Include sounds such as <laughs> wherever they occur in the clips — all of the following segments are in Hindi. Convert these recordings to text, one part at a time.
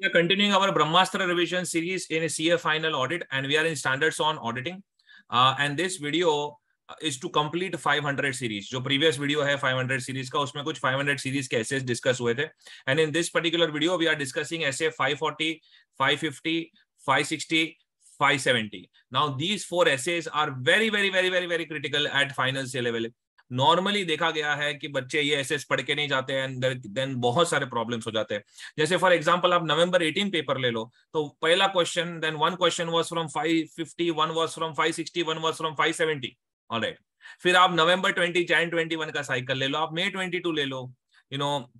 we are continuing our Brahmastra revision series in a CA final audit, and we are in standards on auditing. Uh, and this video uh, is to complete 500 series. The previous video है 500 series का उसमें कुछ 500 series के essays discuss हुए And in this particular video, we are discussing essay 540, 550, 560, 570. Now these four essays are very, very, very, very, very critical at final C level. Normally देखा गया है कि बच्चे ये एस पढ़ के नहीं जाते हैं देन बहुत सारे प्रॉब्लम्स हो जाते हैं जैसे फॉर एग्जांपल आप नवंबर 18 पेपर ले लो तो पहला question then one question was from 550 fifty one was from five sixty one was from five seventy alright फिर आप नवंबर ट्वेंटी जैन ट्वेंटी का साइकिल ले लो आप मे ट्वेंटी ले लो यू you नो know,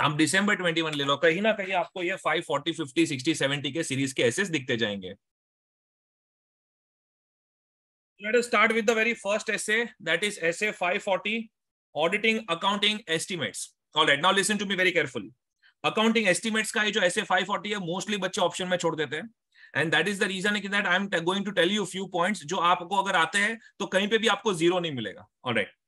आप डिसंबर 21 ले लो कहीं ना कहीं आपको ये 5 40 50 60 70 के सीरीज के एसेस दिखते जाएंगे let us start with the very first essay that is essay 540 auditing accounting estimates all right now listen to me very carefully accounting estimates ka jo essay 540 hai mostly bacche option mein chhod dete hain and that is the reason that i am going to tell you few points jo aapko agar aate hain to kahin pe bhi aapko zero nahi milega all right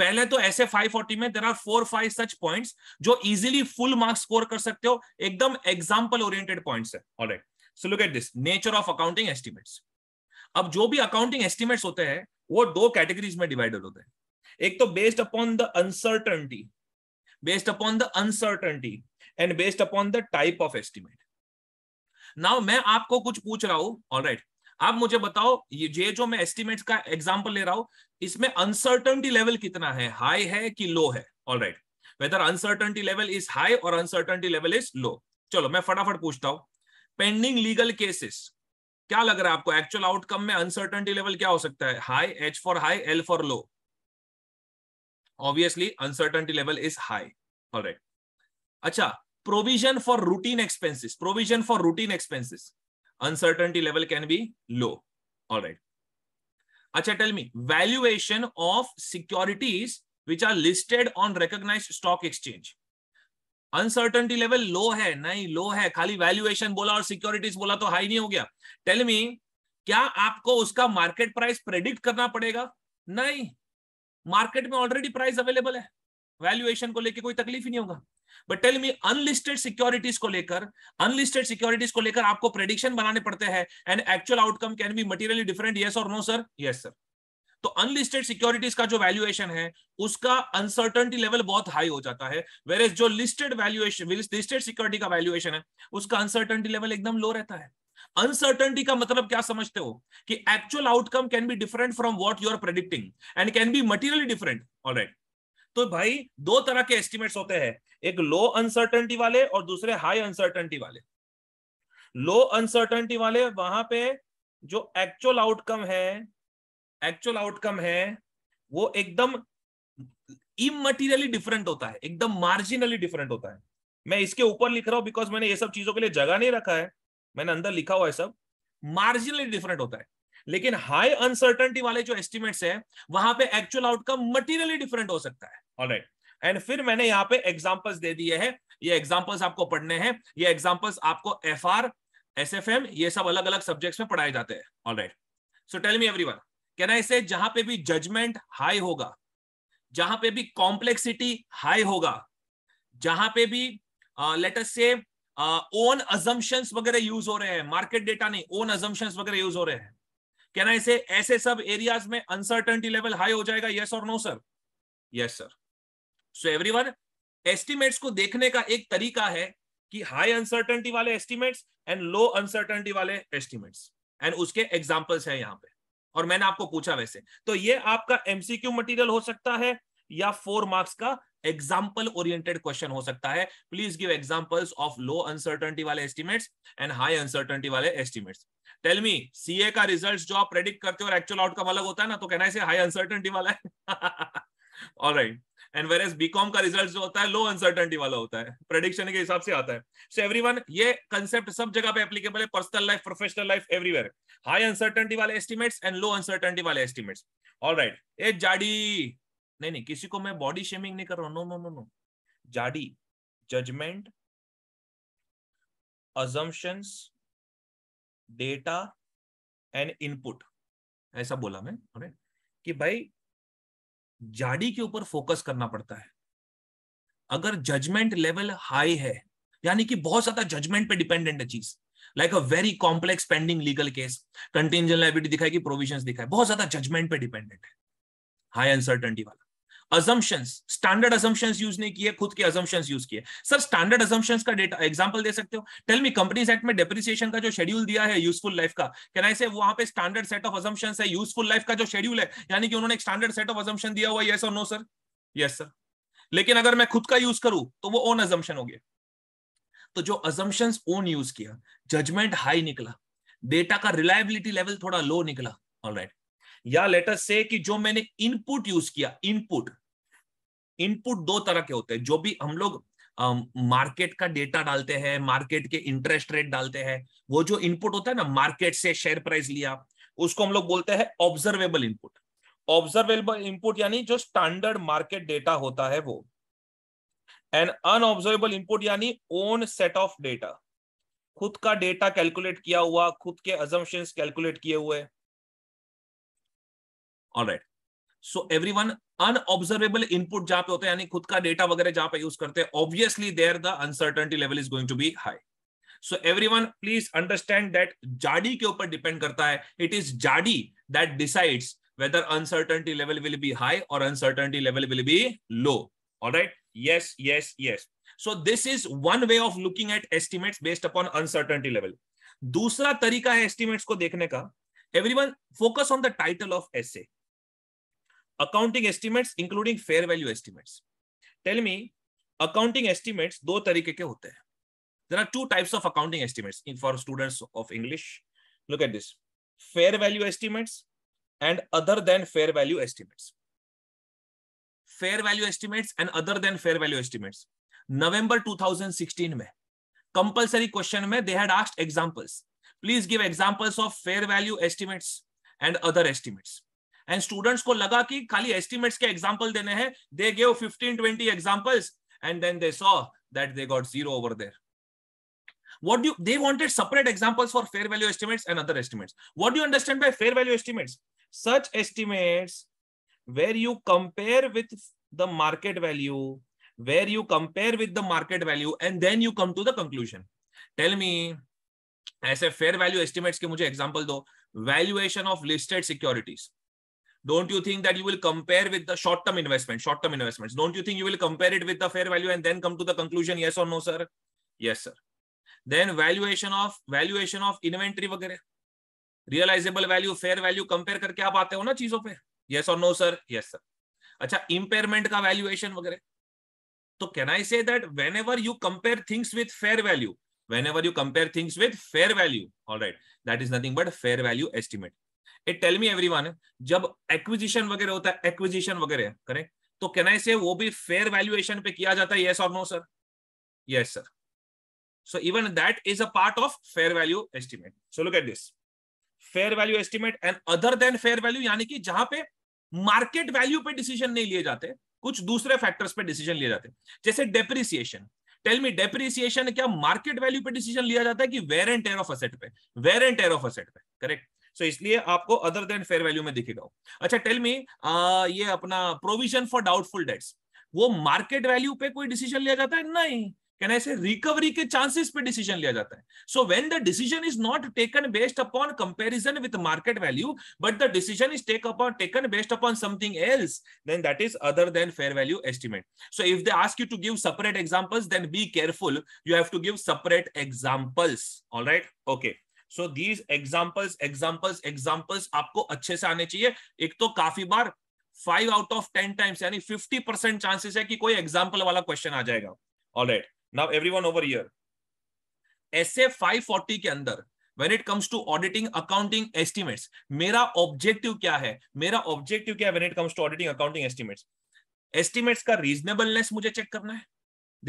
पहले तो ऐसे 540 में there are four five such points जो इजीली फुल मार्क्स स्कोर कर सकते हो एकदम एग्जांपल ओरिएंटेड पॉइंट्स है alright so look at this nature of accounting estimates अब जो भी अकाउंटिंग एस्टिमेट्स होते हैं वो दो कैटेगरीज में डिवाइडेड होते हैं एक तो based upon the uncertainty based upon the uncertainty and based upon the type of estimate now मैं आपको कुछ पूछ रहा हूं ऑल राइट आप मुझे बताओ ये जे जो मैं एस्टिमेट्स का एग्जाम्पल ले रहा हूं इसमें अनसर्टनिटी लेवल कितना है हाई है कि लो है all right whether uncertainty level is high और अनसर्टनिटी लेवल इज लो चलो मैं फटाफट पूछता हूं पेंडिंग लीगल केसेस क्या लग रहा है आपको एक्चुअल आउटकम में अनसर्टनिटी लेवल क्या हो सकता है high H for high L for low obviously uncertainty level is high right अच्छा provision for routine expenses provision for routine expenses uncertainty level can be low alright अच्छा tell me valuation of securities which are listed on recognise stock exchange uncertainty level low है नहीं लो है खाली वैल्यूएशन बोला और सिक्योरिटीज बोला तो हाई नहीं हो गया टेल मी क्या आपको उसका मार्केट प्राइस प्रेडिक्ट करना पड़ेगा नहीं मार्केट में ऑलरेडी प्राइस अवेलेबल है वैल्यूएशन को लेकर कोई तकलीफ ही नहीं होगा but tell me unlisted securities को लेकर अनलिस्टेड सिक्योरिटीज को लेकर आपको प्रेडिक्शन बनाने पड़ते हैं and actual outcome can be materially different yes और नो सर यस सर तो अनलिस्टेड सिक्योरिटीज का जो वैल्यूएशन है उसका अनसर्टनिटी लेवल बहुत हाई हो जाता है वेर एज जो लिस्टेड वैल्यूएशन लिस्टेड सिक्योरिटी का वैल्यूएशन है उसका अनसर्टनिटी लेवल एकदम लो रहता है अनसर्टनिटी का मतलब क्या समझते हो कि actual outcome can be different from what you are predicting and can be material different alright तो भाई दो तरह के एस्टिमेट्स होते हैं एक लो अनसर्टनिटी वाले और दूसरे हाई अनसर्टनिटी वाले लो अनसर्टनिटी वाले वहां पे जो एक्चुअल आउटकम है एक्चुअल आउटकम है वो एकदम इमटीरियली डिफरेंट होता है एकदम मार्जिनली डिफरेंट होता है मैं इसके ऊपर लिख रहा हूं बिकॉज मैंने ये सब चीजों के लिए जगह नहीं रखा है मैंने अंदर लिखा हुआ है सब मार्जिनली डिफरेंट होता है लेकिन हाई अनसर्टनिटी वाले जो एस्टिमेट्स है वहां पे एक्चुअल आउटकम मटीरियली डिफरेंट हो सकता है ऑलराइट एंड फिर मैंने यहाँ पे एग्जाम्पल्स दे दिए हैं ये एग्जाम्पल्स आपको पढ़ने हैं ये एग्जाम्पल्स आपको F R S F M ये सब अलग अलग सब्जेक्ट्स में पढ़ाए जाते हैं alright so tell me everyone can I say जहां पे भी जजमेंट हाई होगा जहां पे भी कॉम्प्लेक्सिटी हाई होगा जहां पे भी लेट अस से ओन अजम्पन्स वगैरह यूज हो रहे हैं मार्केट डेटा नहीं ओन अजम्पन वगैरह यूज हो रहे हैं कैन आई से ऐसे सब एरियाज में अनसर्टनिटी लेवल हाई हो जाएगा यस और no sir yes sir so everyone estimates को देखने का एक तरीका है कि हाई अनसर्टनिटी वाले एस्टिमेट्स एंड लो अनसर्टनिटी वाले एस्टिमेट्स एंड उसके एग्जाम्पल्स हैं यहाँ पे और मैंने आपको पूछा वैसे तो ये आपका एमसीक्यू मटेरियल हो सकता है या फोर मार्क्स का एग्जाम्पल ओरिएंटेड क्वेश्चन हो सकता है please give examples of low uncertainty वाले एस्टिमेट्स एंड हाई अनसर्टनिटी वाले एस्टिमेट्स टेल मी सीए का रिजल्ट्स जो आप प्रेडिक्ट करते हो और एक्चुअल आउटकम अलग होता है ना तो कहना है हाई अनसर्टनिटी वाला है alright <laughs> and whereas B Com का रिजल्ट जो होता है लो अनसर्टनिटी वाला होता है प्रडिक्शन के हिसाब से आता है सो एवरी ये कंसेप्ट सब जगह पे एप्लीकेबल है personal life professional life everywhere high uncertainty वाले एस्टिमेट्स एंड लो अनसर्टनिटी वाले estimates all right a JADI नहीं नहीं किसी को मैं बॉडी शेमिंग नहीं कर रहा हूँ no no no no JADI judgement assumptions data and input ऐसा बोला मैं कि भाई जाडी के ऊपर फोकस करना पड़ता है अगर जजमेंट लेवल हाई है यानी कि बहुत ज्यादा जजमेंट पे डिपेंडेंट है चीज like a very complex pending legal case contingent liability दिखाएगी प्रोविजन दिखाए बहुत ज्यादा जजमेंट पे डिपेंडेंट है हाई अनसर्टेनिटी वाला अजम्पन्स स्टैंडर्ड assumptions यूज नहीं किए खुद के assumptions यूज किए सर स्टैंडर्ड अजम्पन्स का डेटा एग्जाम्पल दे सकते हो टेल मी कंपनी सेट में डेप्रिसिएशन का जो शेड्यूल दिया है यूजफुल लाइफ का कैन आई से वहां पे स्टैंडर्ड सेट ऑफ assumptions है यूजफुल लाइफ का जो शेड्यूल है यानी कि उन्होंने एक स्टैंडर्ड सेट ऑफ अजम्पन दिया हुआ येस और नो सर यस सर लेकिन अगर मैं खुद का यूज करूं तो वो ओन अजम्पन हो गया तो जो assumptions ओन यूज किया जजमेंट हाई निकला डेटा का रिलायबिलिटी लेवल थोड़ा लो निकला ऑलराइट या लेटर से कि जो मैंने इनपुट यूज किया इनपुट इनपुट दो तरह के होते हैं जो भी हम लोग मार्केट का डेटा डालते हैं मार्केट के इंटरेस्ट रेट डालते हैं वो जो इनपुट होता है ना मार्केट से शेयर प्राइस लिया उसको हम लोग बोलते हैं ऑब्जर्वेबल इनपुट ऑब्जर्वेबल इनपुट यानी जो स्टैंडर्ड मार्केट डेटा होता है वो एंड अनऑब्जर्वेबल इनपुट यानी ओन सेट ऑफ डेटा खुद का डेटा कैलकुलेट किया हुआ खुद के अजम्पन्स कैलकुलेट किए हुए alright so everyone unobservable input जहां पे होते हैं यानी खुद का डेटा वगैरह जहां पे यूज करते हैं obviously there the uncertainty level is going to be high so everyone please understand that JADI के ऊपर डिपेंड करता है it is JADI that decides whether uncertainty level will be high or uncertainty level will be low all right yes yes yes so this is one way of looking at estimates based upon uncertainty level दूसरा तरीका है estimates को देखने का everyone focus on the title of essay accounting estimates including fair value estimates tell me accounting estimates दो तरीके के होते हैं there are two types of accounting estimates for students of English look at this fair value estimates and other than fair value estimates fair value estimates and other than fair value estimates November 2016 में कंपलसरी क्वेश्चन में they had asked examples please give examples of fair value estimates and other estimates and students को लगा कि खाली एस्टिमेट्स के एग्जाम्पल देने हैं they gave fifteen twenty examples and then they saw that they got zero over there what do you they wanted separate examples for fair value estimates and other estimates what do you understand by fair value estimates such estimates where you compare with the market value where you compare with the market value and then you come to the conclusion tell me ऐसे fair value estimates के मुझे example do valuation of listed securities don't you think that you will compare with the short term investment short term investments don't you think you will compare it with the fair value and then come to the conclusion yes or no sir yes sir then valuation of valuation of inventory वगैरह realizable value fair value compare करके आप आते हो ना चीजों पे yes or no sir yes sir अच्छा impairment का valuation वगैरह तो can I say that whenever you compare things with fair value whenever you compare things with fair value all right that is nothing but fair value estimate it tell me everyone जब एक्विजिशन वगैरह होता है एक्विजिशन वगैरह करेक्ट तो कैन आई से वो भी फेयर वैल्यूएशन पे किया जाता है येस और no sir yes sir so even that is a part of fair value estimate so look at this fair value estimate and other than fair value यानी कि जहां पे मार्केट वैल्यू पे डिसीजन नहीं लिए जाते कुछ दूसरे फैक्टर्स पे डिसीजन लिए जाते जैसे डेप्रिसिएशन टेल मी डेप्रिसिएशन क्या मार्केट वैल्यू पे डिसीजन लिया जाता है कि wear and tear of asset पे wear and tear of asset पे करेक्ट सो so, इसलिए आपको अदर देन फेयर वैल्यू में दिखेगा अच्छा टेल मी ये अपना प्रोविजन फॉर डाउटफुल डेट्स वो मार्केट वैल्यू पे कोई डिसीजन लिया जाता है नहीं कैन ऐसे रिकवरी के चांसेस पे डिसीजन लिया जाता है so when the decision is not taken based upon comparison with market value but the decision is take upon taken based upon something else then that is other than fair value estimate so if they ask you to give separate examples then be careful you have to give separate examples alright okay so these examples examples examples आपको अच्छे से आने चाहिए एक तो काफी बार five out of ten times यानी फिफ्टी परसेंट चांसेस है कि कोई एग्जाम्पल वाला क्वेश्चन आ जाएगा all right now everyone over here S A five forty के अंदर when it comes to auditing accounting estimates मेरा ऑब्जेक्टिव क्या है मेरा ऑब्जेक्टिव क्या है when it comes to auditing accounting estimates estimates का रीजनेबलनेस मुझे चेक करना है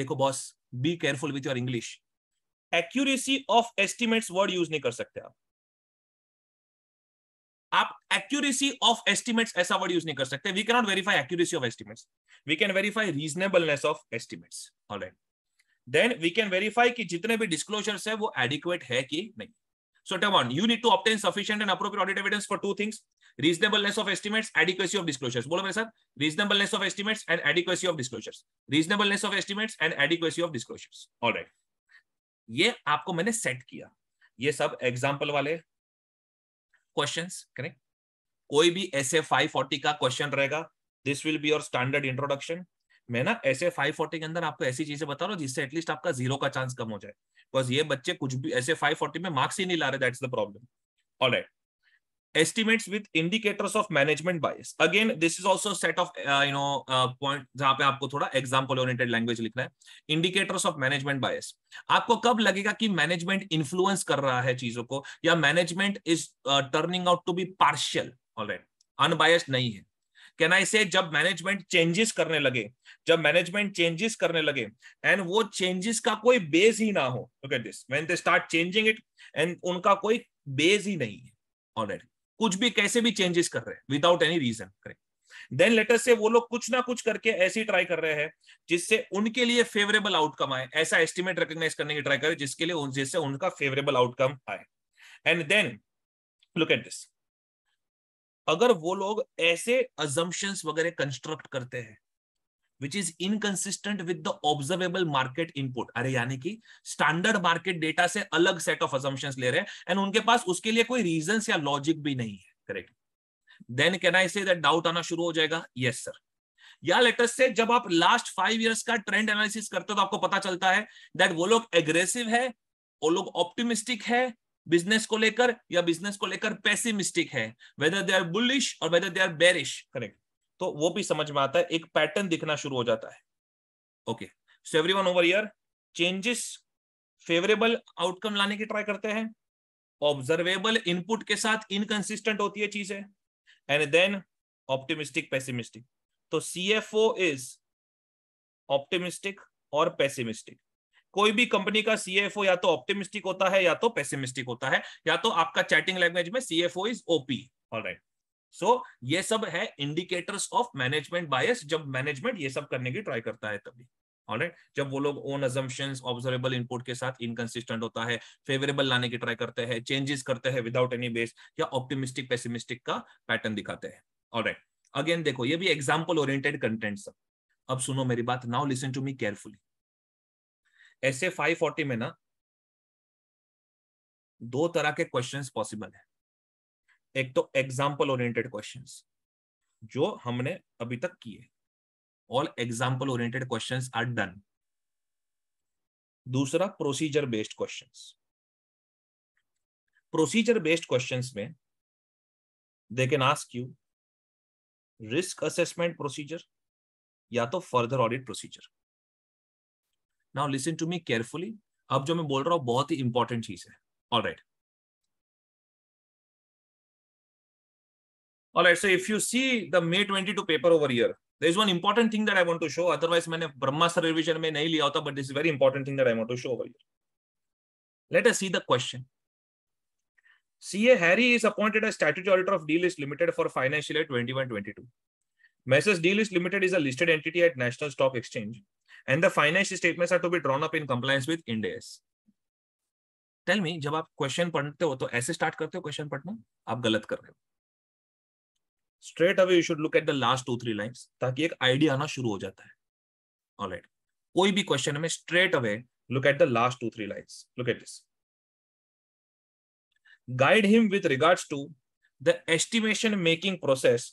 देखो boss be careful with your English accuracy of estimates word use नहीं कर सकते आप आप एक्यूरेसी ऑफ एस्टिमेट्स ऐसा वर्ड यूज नहीं कर सकते we cannot verify accuracy of estimates we can verify reasonableness of estimates alright then we can verify कि जितने भी डिस्क्लोजर्स है वो एडिक्वेट है कि नहीं so Tavan, you need to obtain sufficient and appropriate audit evidence for two things reasonableness of estimates adequacy of disclosures bolo mere sir reasonableness of estimates and adequacy of disclosures reasonableness of estimates and adequacy of disclosures all right ये आपको मैंने सेट किया ये सब एग्जाम्पल वाले क्वेश्चन करेक्ट कोई भी एस ए फाइव फोर्टी का क्वेश्चन रहेगा this will be your standard introduction मैं ना ऐसे 540 फाइव फोर्टी के अंदर आपको ऐसी चीजें बता रहा हूँ जिससे एटलीस्ट आपका जीरो का चांस कम हो जाए बिकॉज ये बच्चे कुछ भी ऐसे 540 फाइव फोर्टी में मार्क्स ही नहीं ला रहे that's the problem all right estimates with indicators of management bias again this is also a set of uh, you know uh, point जहां पे आपको थोड़ा एग्जांपल ओरिएंटेड लैंग्वेज लिखना है इंडिकेटर्स ऑफ मैनेजमेंट बायस आपको कब लगेगा कि मैनेजमेंट इन्फ्लुएंस कर रहा है चीजों को या management is turning out to be partial alright unbiased नहीं है कैन आई से जब मैनेजमेंट चेंजेस करने लगे जब मैनेजमेंट चेंजेस करने लगे एंड वो चेंजेस का कोई बेस ही ना हो look at this when they start changing it and उनका कोई बेस ही नहीं है ऑलराइट कुछ भी कैसे भी चेंजेस कर रहे हैं without any reason correct then later से वो लोग कुछ ना कुछ करके ऐसे ट्राई कर रहे हैं जिससे उनके लिए फेवरेबल आउटकम आए ऐसा एस्टिमेट रिकॉग्नाइज करने की ट्राई करें जिसके लिए उन जिससे उनका फेवरेबल आउटकम आए and then look at this अगर वो लोग ऐसे अजम्पन्स वगैरह कंस्ट्रक्ट करते हैं which is inconsistent with the observable market input अरे यानी कि स्टैंडर्ड मार्केट डेटा से अलग सेट ऑफ अजम्पन्स ले रहे हैं एंड उनके पास उसके लिए कोई रीजन या लॉजिक भी नहीं है correct then can I say that doubt आना शुरू हो जाएगा यस yes, सर या लेटेस्ट से जब आप लास्ट फाइव इयर्स का ट्रेंड एनालिसिस करते हो तो आपको पता चलता है दैट वो लोग एग्रेसिव है वो लोग ऑप्टिमिस्टिक है बिजनेस को लेकर या बिजनेस को लेकर पेसिमिस्टिक है वेदर दे आर बुलिश और whether they are bearish correct तो वो भी समझ में आता है एक पैटर्न दिखना शुरू हो जाता है okay so every everyone over here changes favourable outcome लाने की ट्राई करते हैं ऑब्जर्वेबल इनपुट के साथ इनकंसिस्टेंट होती है चीजें एंड देन ऑप्टिमिस्टिक पेसिमिस्टिक तो C F O is optimistic और पेसिमिस्टिक कोई भी कंपनी का सी एफ ओ या तो ऑप्टिमिस्टिक होता है या तो पेसिमिस्टिक होता है या तो आपका चैटिंग लैंग्वेज में C F O is OP right so so, ये सब है इंडिकेटर्स ऑफ मैनेजमेंट बायस जब मैनेजमेंट ये सब करने की ट्राई करता है तभी ऑलराइट right? जब वो लोग ओन अजम्पन ऑब्जर्वेबल इनपुट के साथ इनकंसिस्टेंट होता है फेवरेबल लाने की ट्राई करते हैं चेंजेस करते हैं विदाउट एनी बेस या ऑप्टिमिस्टिक पेसिमिस्टिक का पैटर्न दिखाते हैं ऑलराइट अगेन देखो ये भी एग्जाम्पल ओरिएंटेड कंटेंट सब अब सुनो मेरी बात now listen to me carefully ऐसे 540 में ना दो तरह के क्वेश्चंस पॉसिबल है एक तो एग्जाम्पल ओरिएंटेड क्वेश्चन जो हमने अभी तक किए all example oriented question are done दूसरा procedure based question procedure based question में they can ask you risk assessment procedure या तो further audit procedure now listen to me carefully अब जो मैं बोल रहा हूं बहुत ही इंपॉर्टेंट चीज है all right All right, so if you see the May 22 paper over here, there is one important thing that I want to show. Otherwise, मैंने ब्रह्मास्त्र रिवीजन में नहीं लिया होता, but this is very important thing that I want to show over here. Let us see the question. CA Harry is appointed as statutory auditor of D List Limited for financial year 21-22. Messrs D List Limited is a listed entity at National Stock Exchange, and the financial statements are to be drawn up in compliance with Ind AS. Tell me, when you question पढ़ते question, तो ऐसे स्टार्ट करते हो क्वेश्चन पढ़ना आप गलत straight away you should look at the last two three line ताकि एक आइडिया आना शुरू हो जाता है All right. कोई भी क्वेश्चन में straight away look at the last two three lines look at this guide him with regards to the estimation making process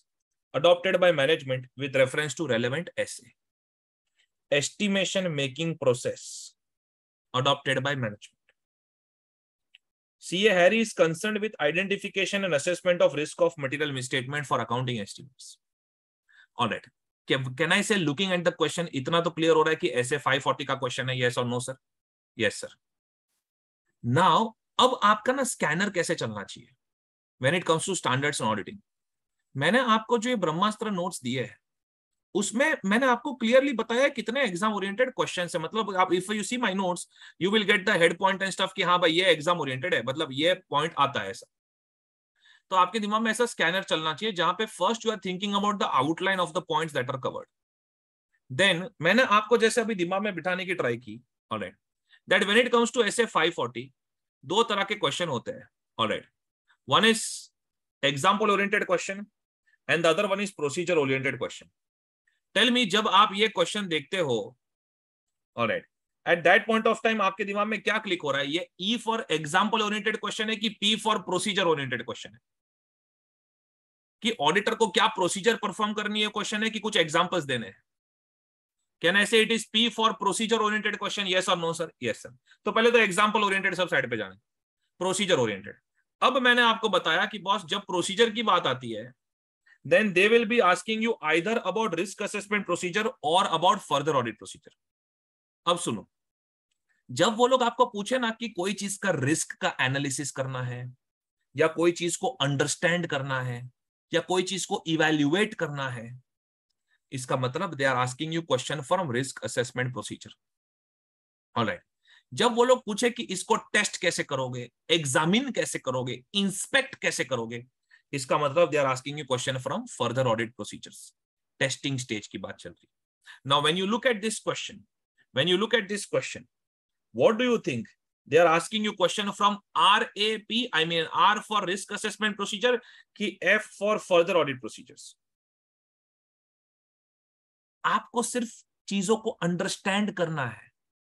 adopted by management with reference to relevant S estimation making process adopted by management CA Harry is concerned with identification and assessment of risk of material misstatement for accounting estimates. All right. Can I say looking at the question, इतना तो clear हो रहा है कि ऐसे 540 का question है yes or no sir? Yes sir. Now अब आपका ना स्कैनर कैसे चलना चाहिए? When it comes to standards and auditing. मैंने आपको जो ये ब्रह्मास्त्र नोट्स दिए हैं उसमें मैंने आपको क्लियरली बताया कितने एग्जाम ओरिएंटेड क्वेश्चन है मतलब आप if you see my notes you will get the head point and stuff कि हाँ भाई ये एग्जाम ओरिएंटेड है मतलब ये पॉइंट आता है ऐसा तो आपके दिमाग में ऐसा स्कैनर चलना चाहिए जहां पे first you are thinking about the outline of the point that are covered then मैंने आपको जैसे अभी दिमाग में बिठाने की ट्राई की alright that when it comes to S A दो तरह के क्वेश्चन होते हैं alright one is example oriented question and the other one is procedure oriented question tell me जब आप ये क्वेश्चन देखते हो alright at that point of time आपके दिमाग में क्या क्लिक हो रहा है ये E for example oriented question है कि P for procedure oriented question है कि ऑडिटर को क्या प्रोसीजर परफॉर्म करनी है क्वेश्चन है कि कुछ एग्जाम्पल्स देने हैं can I say it is P for procedure oriented question yes और नो सर यस सर तो पहले तो एग्जाम्पल ओरिएंटेड सब साइड पे जाने प्रोसीजर ओरिएंटेड अब मैंने आपको बताया कि बॉस जब प्रोसीजर की बात आती है then they will be asking you either about risk assessment procedure or about further audit procedure. अब सुनो जब वो लोग आपको पूछे ना कि कोई चीज का रिस्क का एनालिसिस करना है या कोई चीज को अंडरस्टैंड करना है या कोई चीज को इवेल्युएट करना है इसका मतलब they are asking you question from risk assessment procedure alright जब वो लोग पूछे कि इसको टेस्ट कैसे करोगे एग्जामिन कैसे करोगे इंस्पेक्ट कैसे करोगे इसका मतलब they are asking you question from further audit procedures testing stage की बात चल रही है now when you look at this question when you look at this question what do you think they are asking you question from R A P I mean R for risk assessment procedure की F for further audit procedures आपको सिर्फ चीजों को अंडरस्टैंड करना है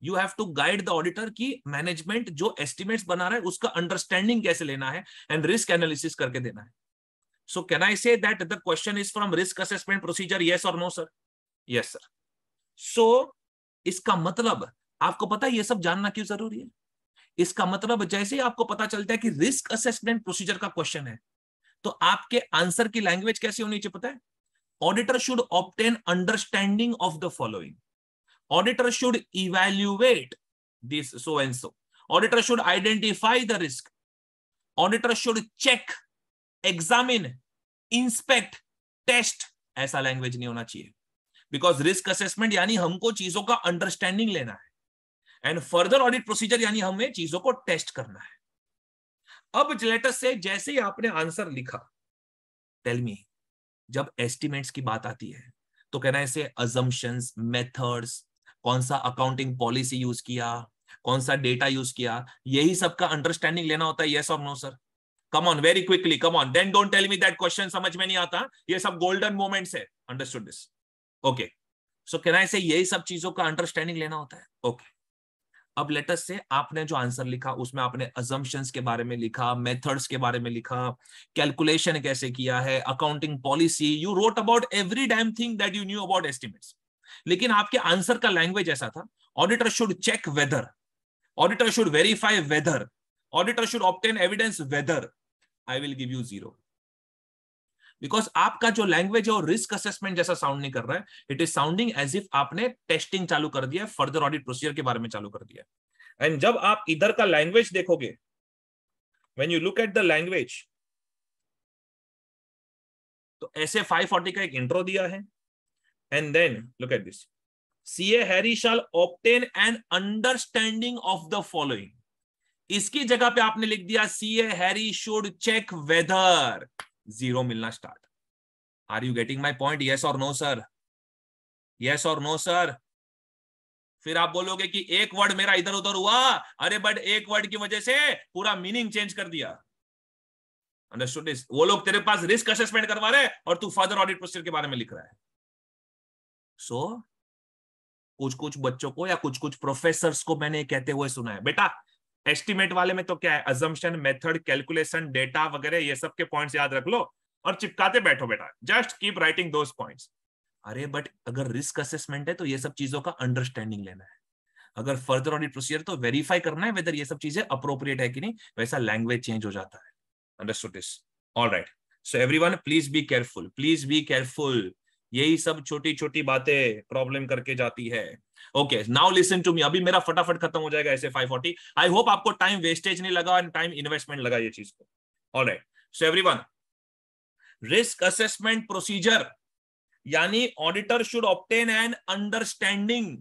you have to guide the auditor की मैनेजमेंट जो एस्टिमेट्स बना रहा है उसका अंडरस्टैंडिंग कैसे लेना है एंड रिस्क एनालिसिस करके देना है सो can I say that the question is from risk assessment procedure yes और no sir yes sir so इसका मतलब आपको पता है ये सब जानना क्यों जरूरी है इसका मतलब जैसे ही आपको पता चलता है कि रिस्क असेसमेंट प्रोसीजर का क्वेश्चन है तो आपके आंसर की लैंग्वेज कैसी होनी चाहिए पता है auditor should obtain understanding of the following auditor should evaluate this so and so auditor should identify the risk auditor should check examine inspect test ऐसा लैंग्वेज नहीं होना चाहिए बिकॉज रिस्क असेसमेंट यानी हमको चीजों का अंडरस्टैंडिंग लेना है एंड फर्दर ऑडिट प्रोसीजर यानी हमें चीजों को टेस्ट करना है अब लेटर से जैसे ही आपने आंसर लिखा टेल मी जब एस्टिमेट्स की बात आती है तो कहना इसे अजम्पन्स मेथड्स कौन सा अकाउंटिंग पॉलिसी यूज किया कौन सा डेटा यूज किया यही सबका अंडरस्टैंडिंग लेना होता है येस और no sir come on very quickly come on then don't tell me that question समझ में नहीं आता ये सब गोल्डन मोमेंट्स है understood this okay so can I say यही सब चीजों का अंडरस्टैंडिंग लेना होता है ओके okay. अब लेटेस्ट से आपने जो आंसर लिखा उसमें आपने अजम्पन के बारे में लिखा मेथड्स के बारे में लिखा कैलकुलेशन कैसे किया है accounting policy you wrote about every damn thing that you knew about estimates लेकिन आपके आंसर का लैंग्वेज ऐसा था auditor should check whether auditor should verify whether auditor should obtain evidence whether I will give you zero because आपका जो लैंग्वेज है और रिस्क असेसमेंट जैसा साउंड नहीं कर रहा है it is sounding as if आपने टेस्टिंग चालू कर दिया है फर्दर ऑडिट प्रोसीजर के बारे में चालू कर दिया एंड जब आप इधर का लैंग्वेज देखोगे when you look at the language तो ऐसे 540 का एक इंट्रो दिया है And then look at this. CA Harry shall obtain an understanding of the following. इसकी जगह पे आपने लिख दिया सी ए हैरी शुड चेक वेदर जीरो मिलना start are you getting my point yes और नो सर यस और नो सर फिर आप बोलोगे कि एक वर्ड मेरा इधर उधर हुआ अरे बट एक वर्ड की वजह से पूरा मीनिंग चेंज कर दिया अंडरस्टूड वो लोग तेरे पास रिस्क असेसमेंट करवा रहे और तू फादर ऑडिट प्रोसीजर के बारे में लिख रहा है सो so, कुछ कुछ बच्चों को या कुछ कुछ प्रोफेसर को मैंने कहते हुए सुना है बेटा एस्टिमेट वाले में तो क्या है अजम्पन मेथड कैलकुलेशन डेटा वगैरह ये सब के पॉइंट्स याद रख लो और चिपकाते बैठो बेटा just keep writing those points अरे बट अगर रिस्क असेसमेंट है तो ये सब चीजों का अंडरस्टैंडिंग लेना है अगर फर्दर ऑडिट प्रोसीजर तो वेरीफाई करना है वेदर ये सब चीजें अप्रोप्रिएट है कि नहीं वैसा लैंग्वेज चेंज हो जाता है understood this all right so every one please be careful please be careful यही सब छोटी छोटी बातें प्रॉब्लम करके जाती है okay now listen to me अभी मेरा फटाफट खत्म हो जाएगा ऐसे 540 आई होप आपको टाइम वेस्टेज नहीं लगा एंड टाइम इन्वेस्टमेंट लगा ये चीज को alright so everyone risk assessment procedure यानी auditor should obtain an understanding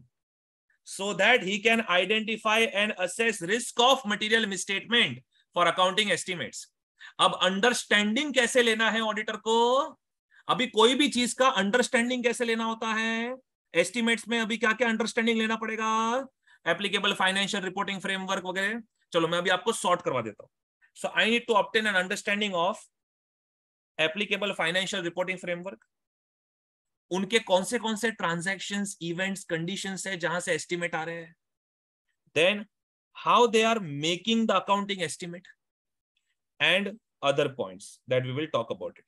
so that he can identify and assess risk of material misstatement for accounting estimates अब अंडरस्टैंडिंग कैसे लेना है ऑडिटर को अभी कोई भी चीज का अंडरस्टैंडिंग कैसे लेना होता है एस्टिमेट्स में अभी क्या क्या अंडरस्टैंडिंग लेना पड़ेगा एप्लीकेबल फाइनेंशियल रिपोर्टिंग फ्रेमवर्क वगैरह चलो मैं अभी आपको शॉर्ट करवा देता हूँ so I need to obtain an understanding of applicable financial reporting framework उनके कौन से कौन से ट्रांजेक्शन इवेंट्स कंडीशन है जहां से एस्टिमेट आ रहे हैं then how they are making the accounting estimate and other point that we will talk about it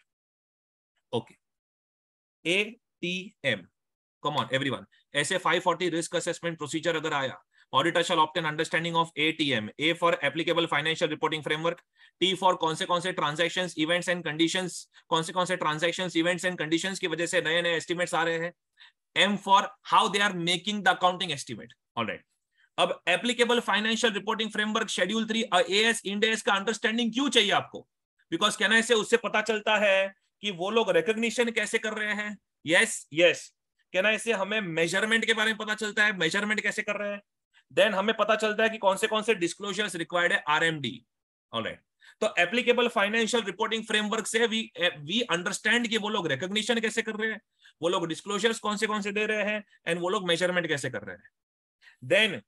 okay A T M come on everyone ऐसे फोर्टी रिस्क असेसमेंट प्रोसीजर अगर आया auditor shall obtain understanding of A T M A for applicable financial reporting framework T for कौन से कौन से ट्रांजेक्शन इवेंट्स एंड कंडीशन कौन से कौन से ट्रांजेक्शन इवेंट्स एंड कंडीशन की वजह से नए नए एस्टिमेट्स आ रहे हैं M for how they are making the accounting estimate alright अब applicable financial reporting framework schedule three AS Ind AS का अंडरस्टैंडिंग क्यों चाहिए आपको बिकॉज कहना इससे उससे पता चलता है कि वो लोग रिकग्निशन कैसे कर रहे हैं यस यस क्या ना इससे हमें मेजरमेंट के बारे में पता चलता है मेजरमेंट कैसे कर रहे हैं देन हमें पता चलता है कि कौन से कौन से डिस्क्लोजर्स रिक्वायर्ड है आरएमडी ऑलराइट तो एप्लीकेबल फाइनेंशियल रिपोर्टिंग फ्रेमवर्क से वी वी अंडरस्टैंड कि वो लोग रिकॉग्निशन कैसे कर रहे हैं वो लोग डिस्क्लोजर्स कौन से कौन से दे रहे हैं एंड वो लोग मेजरमेंट कैसे कर रहे हैं then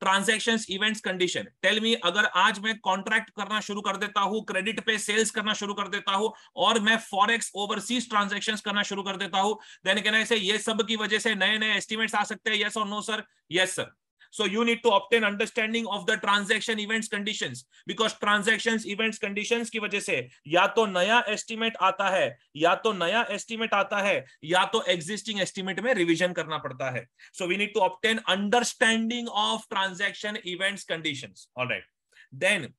transaction events condition tell me अगर आज मैं कॉन्ट्रैक्ट करना शुरू कर देता हूं क्रेडिट पे सेल्स करना शुरू कर देता हूं और मैं फॉरेक्स ओवरसीज ट्रांजेक्शन करना शुरू कर देता हूं देन कहना ये सब की वजह से नए नए एस्टिमेट्स आ सकते हैं यस और no sir yes sir So you need to obtain understanding of the transaction events conditions because transactions events conditions ki wajah se ya to naya estimate aata hai ya to naya estimate aata hai ya to existing estimate mein revision karna padta hai So we need to obtain understanding of transaction events conditions. All right. Then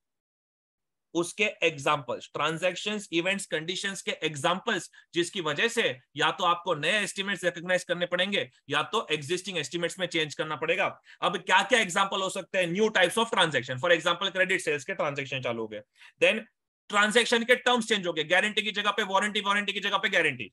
उसके एग्जाम्पल्स ट्रांजेक्शन इवेंट्स कंडीशन के एग्जाम्पल्स जिसकी वजह से या तो आपको नए एस्टिमेट्स रिकोगनाइज करने पड़ेंगे या तो एग्जिस्टिंग एस्टिमेट्स में चेंज करना पड़ेगा अब क्या क्या एग्जाम्पल हो सकते हैं new types of transaction for example credit sales के ट्रांजेक्शन चालू हो गए देन ट्रांजेक्शन के टर्म्स चेंज हो गए गारंटी की जगह पे वारंटी वारंटी की जगह पे गारंटी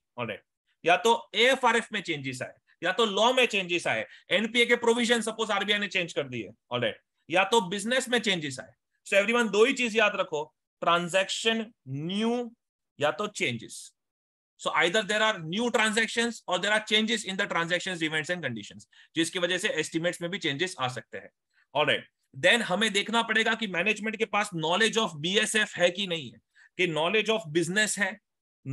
या तो एफ में चेंजेस आए या तो लॉ में चेंजेस आए एनपीए के प्रोविजन सपोज आरबीआई ने चेंज कर दिए ऑलराइट या तो बिजनेस में चेंजेस आए सो so एवरीवन दो ही चीज याद रखो ट्रांजैक्शन न्यू या तो changes so either there are new transaction और there are changes in the transaction events and condition जिसकी वजह से एस्टिमेट्स में भी चेंजेस आ सकते हैं और देन हमें देखना पड़ेगा कि मैनेजमेंट के पास knowledge of B S F है कि नहीं है कि नॉलेज ऑफ बिजनेस है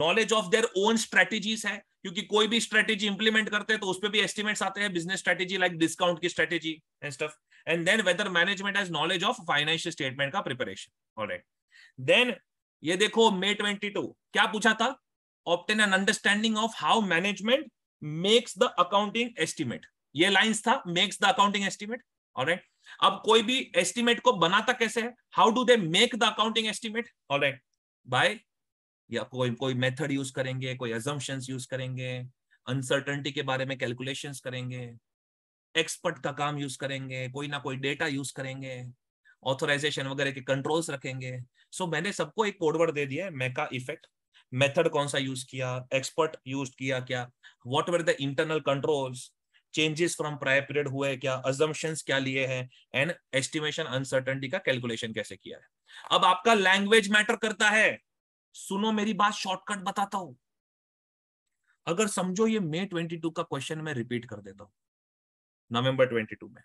knowledge of their own strategies है क्योंकि कोई भी स्ट्रेटेजी इंप्लीमेंट करते हैं तो उस पर भी एस्टिमेट्स आते हैं बिजनेस स्ट्रेटेजी लाइक डिस्काउंट की strategy and stuff and then whether management has knowledge of financial statement का preparation. All right. Then ये देखो May 22 क्या पूछा था? Obtain an understanding of how management makes the accounting estimate. ये लाइंस था makes the accounting estimate. All right. अब कोई भी एस्टिमेट को बनाता कैसे है how do they make the accounting estimate all right by या कोई कोई मेथड यूज करेंगे कोई एजम्पन्स यूज करेंगे अनसर्टनिटी के बारे में कैलकुलेशंस करेंगे एक्सपर्ट का काम यूज करेंगे कोई ना कोई डेटा यूज करेंगे ऑथोराइजेशन वगैरह के कंट्रोल्स रखेंगे सो so, मैंने सबको एक कोडवर्ड दे दिया है मेका इफेक्ट मेथड कौन सा यूज किया एक्सपर्ट यूज किया क्या what were the internal controls changes from prior period हुए क्या अजम्पन्स क्या लिए हैं एंड एस्टिमेशन अनसर्टनिटी का कैलकुलेशन कैसे किया है अब आपका लैंग्वेज मैटर करता है सुनो मेरी बात शॉर्टकट बताता हूं अगर समझो ये मे 22 का क्वेश्चन मैं रिपीट कर देता हूं नवंबर 22 में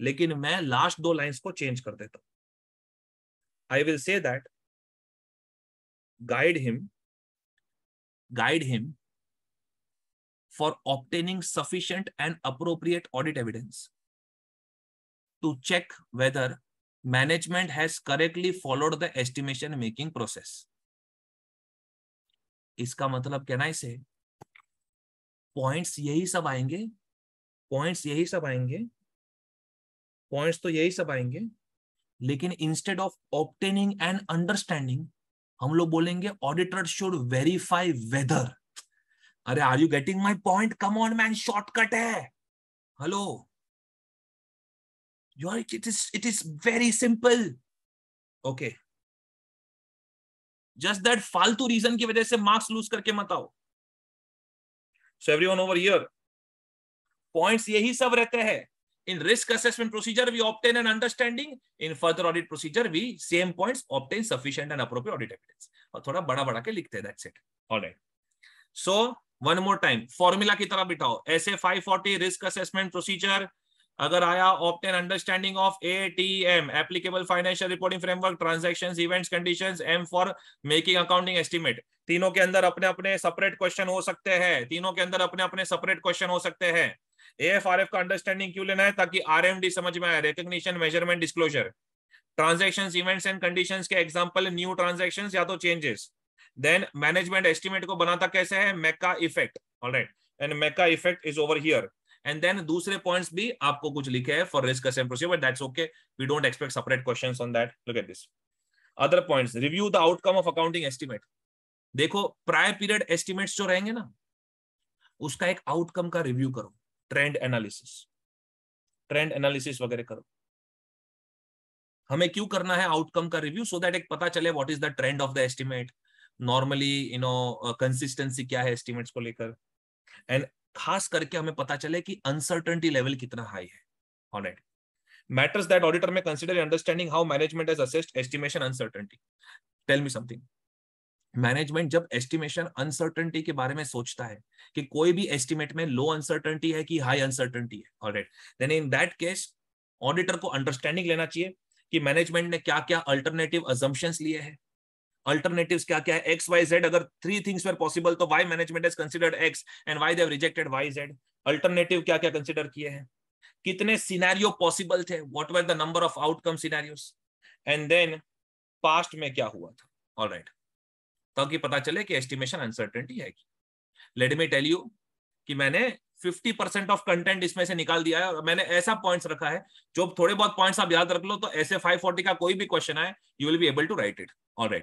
लेकिन मैं लास्ट दो लाइंस को चेंज कर देता हूं I will say that guide him guide him for obtaining sufficient and appropriate audit evidence to check whether management has correctly followed the estimation making process इसका मतलब कहना इसे पॉइंट्स यही सब आएंगे पॉइंट्स यही सब आएंगे पॉइंट्स तो यही सब आएंगे लेकिन instead of obtaining and understanding हम लोग बोलेंगे ऑडिटर शुड वेरीफाई वेदर अरे are you getting my point come on man shortcut है hello your it is it is very simple okay just that फालतू रीजन की वजह से मार्क्स लूज करके मत आओ so everyone over here points यही सब रहते हैं in risk assessment procedure we obtain an understanding in further audit procedure we same point obtain sufficient and appropriate audit evidence और थोड़ा बड़ा बड़ा के लिखते हैं that's it alright so one more time formula की तरह बिठाओ एसए 540 रिस्क असेसमेंट प्रोसीजर अगर आया obtain understanding of ATM applicable financial reporting framework transaction events conditions M for making accounting estimate तीनों के अंदर अपने अपने सेपरेट क्वेश्चन हो सकते हैं तीनों के अंदर अपने अपने सेपरेट क्वेश्चन हो सकते हैं एएफआरएफ का अंडरस्टैंडिंग क्यों लेना है ताकि आरएमडी समझ में आए recognition measurement disclosure transaction events and condition के एग्जाम्पल न्यू ट्रांजेक्शन या तो चेंजेस देन मैनेजमेंट एस्टिमेट को बनाता कैसे है मेका इफेक्ट ऑलराइट एंड मेका effect is over here and then दूसरे पॉइंट्स भी आपको कुछ लिखे हैं for risk procedure that's okay we don't expect separate questions on that look at this other points review the outcome of accounting estimate देखो प्रायर पीरियड एस्टिमेट्स जो रहेंगे ना उसका एक आउटकम का रिव्यू करो ट्रेंड एनालिसिस ट्रेंड एनालिसिस वगैरह करो हमें क्यों करना है आउटकम का रिव्यू सो दैट एक पता चले what is the trend of the estimate normally you know consistency क्या है एस्टिमेट्स को लेकर एंड खास करके हमें पता चले कि अनसर्टनिटी लेवल कितना हाई है on it matters that auditor may consider in understanding how management has assessed estimation uncertainty tell me management जब एस्टिमेशन अनसर्टनिटी के बारे में सोचता है कि कोई भी एस्टिमेट में लो अनसर्टनिटी है कि हाई अनसर्टनिटी है alright then in that case auditor को अंडरस्टैंडिंग लेना चाहिए कि मैनेजमेंट ने क्या क्या अल्टरनेटिव अजम्पन्स लिए हैं अल्टरनेटिव क्या क्या है एक्स वाई जेड अगर थ्री थिंग्स वेर पॉसिबल तो why management is considered X and Y they've rejected Y Z alternative क्या क्या कंसिडर किए हैं कितने सीनारियो पॉसिबल थे what were the number of outcome scenarios and then past में क्या हुआ था ऑल राइट ताकि तो पता चले कि एस्टिमेशन अनसर्टेनिटी है लेट मी टेल यू कि मैंने 50 परसेंट ऑफ कंटेंट इसमें से निकाल दिया है और मैंने ऐसा पॉइंट्स रखा है जो थोड़े बहुत पॉइंट्स आप याद रख लो तो ऐसे 540 का कोई भी क्वेश्चन आए you will be able to write it all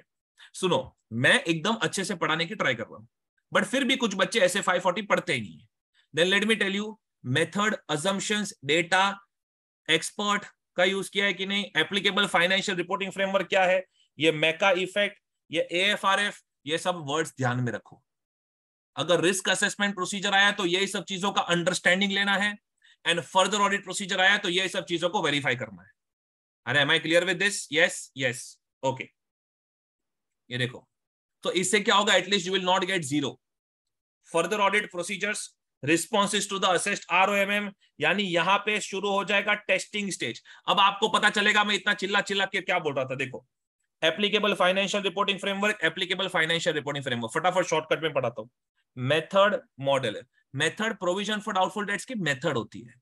सुनो मैं एकदम अच्छे से पढ़ाने की ट्राई कर रहा हूं बट फिर भी कुछ बच्चे ऐसे 540 पढ़ते ही नहीं है then let me tell you method assumptions data expert का यूज किया है कि नहीं एप्लीकेबल फाइनेंशियल रिपोर्टिंग फ्रेमवर्क क्या है ये मेका इफेक्ट ये एफ ये सब वर्ड्स ध्यान में रखो अगर रिस्क असेसमेंट प्रोसीजर आया तो यही सब चीजों का अंडरस्टैंडिंग लेना है एंड फर्दर ऑडिट प्रोसीजर आया तो यही सब चीजों को वेरीफाई करना है अरे am I clear with this yes yes okay ये देखो तो इससे क्या होगा at least you will not get zero further audit procedures responses to the R O M M यानी यहां पे शुरू हो जाएगा टेस्टिंग स्टेज अब आपको पता चलेगा मैं इतना चिल्ला चिल्ला के क्या बोल रहा था देखो applicable financial reporting framework applicable financial reporting framework फटाफट शॉर्टकट में पढ़ाता हूँ method model method provision for doubtful debts की मेथड होती है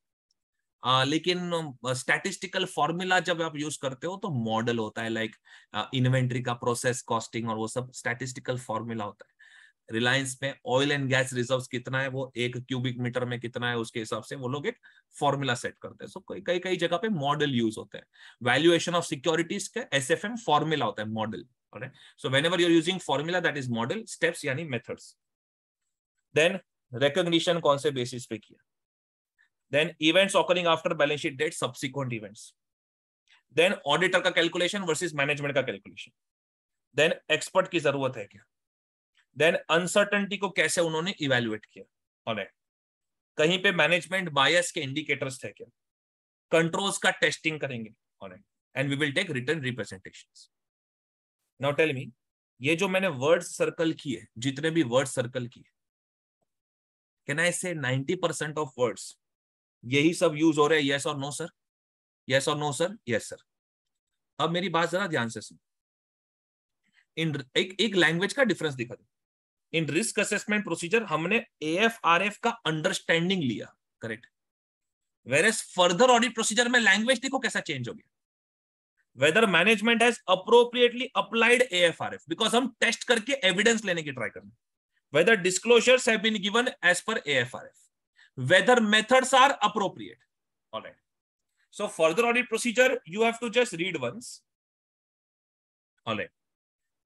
आ, लेकिन स्टैटिस्टिकल फॉर्मूला जब आप यूज करते हो तो मॉडल होता है लाइक like, इन्वेंट्री का प्रोसेस कॉस्टिंग और वो सब स्टैटिस्टिकल फॉर्मूला होता है रिलायंस में ऑयल एंड गैस रिजर्व कितना है वो एक क्यूबिक मीटर में कितना है उसके हिसाब से वो लोग एक फॉर्मूला सेट करते हैं सो so, कई कई जगह पे मॉडल यूज होते हैं वैल्यूएशन ऑफ सिक्योरिटीज का एस एफ एम फॉर्मूला होता है model so whenever you're using formula that is model steps यानी मेथड्स देन रिकग्निशन कौन से बेसिस पे किया then events occurring after balance sheet date subsequent events then auditor का कैलकुलेशन वर्सेस मैनेजमेंट का कैलकुलेशन देन एक्सपर्ट की जरूरत है क्या देन अनसर्टनिटी को कैसे उन्होंने इवेल्युएट किया और कहीं पे मैनेजमेंट बायस के इंडिकेटर्स थे क्या कंट्रोल्स का टेस्टिंग करेंगे और and we will take written representation now tell me ये जो मैंने वर्ड सर्कल किए जितने भी वर्ड सर्कल किए can I say 90 percent of words यही सब यूज हो रहे हैं यस और नो सर यस और नो सर यस सर अब मेरी बात जरा ध्यान से सुन इन एक एक लैंग्वेज का डिफरेंस दिखा दो इन रिस्क असेसमेंट प्रोसीजर हमने एएफआरएफ का अंडरस्टैंडिंग लिया correct whereas further audit procedure में लैंग्वेज देखो कैसा चेंज हो गया whether management has appropriately applied AFRF because हम टेस्ट करके एविडेंस लेने की ट्राई कर whether disclosure given as per A F R F whether method are appropriate all right so further audit procedure you have to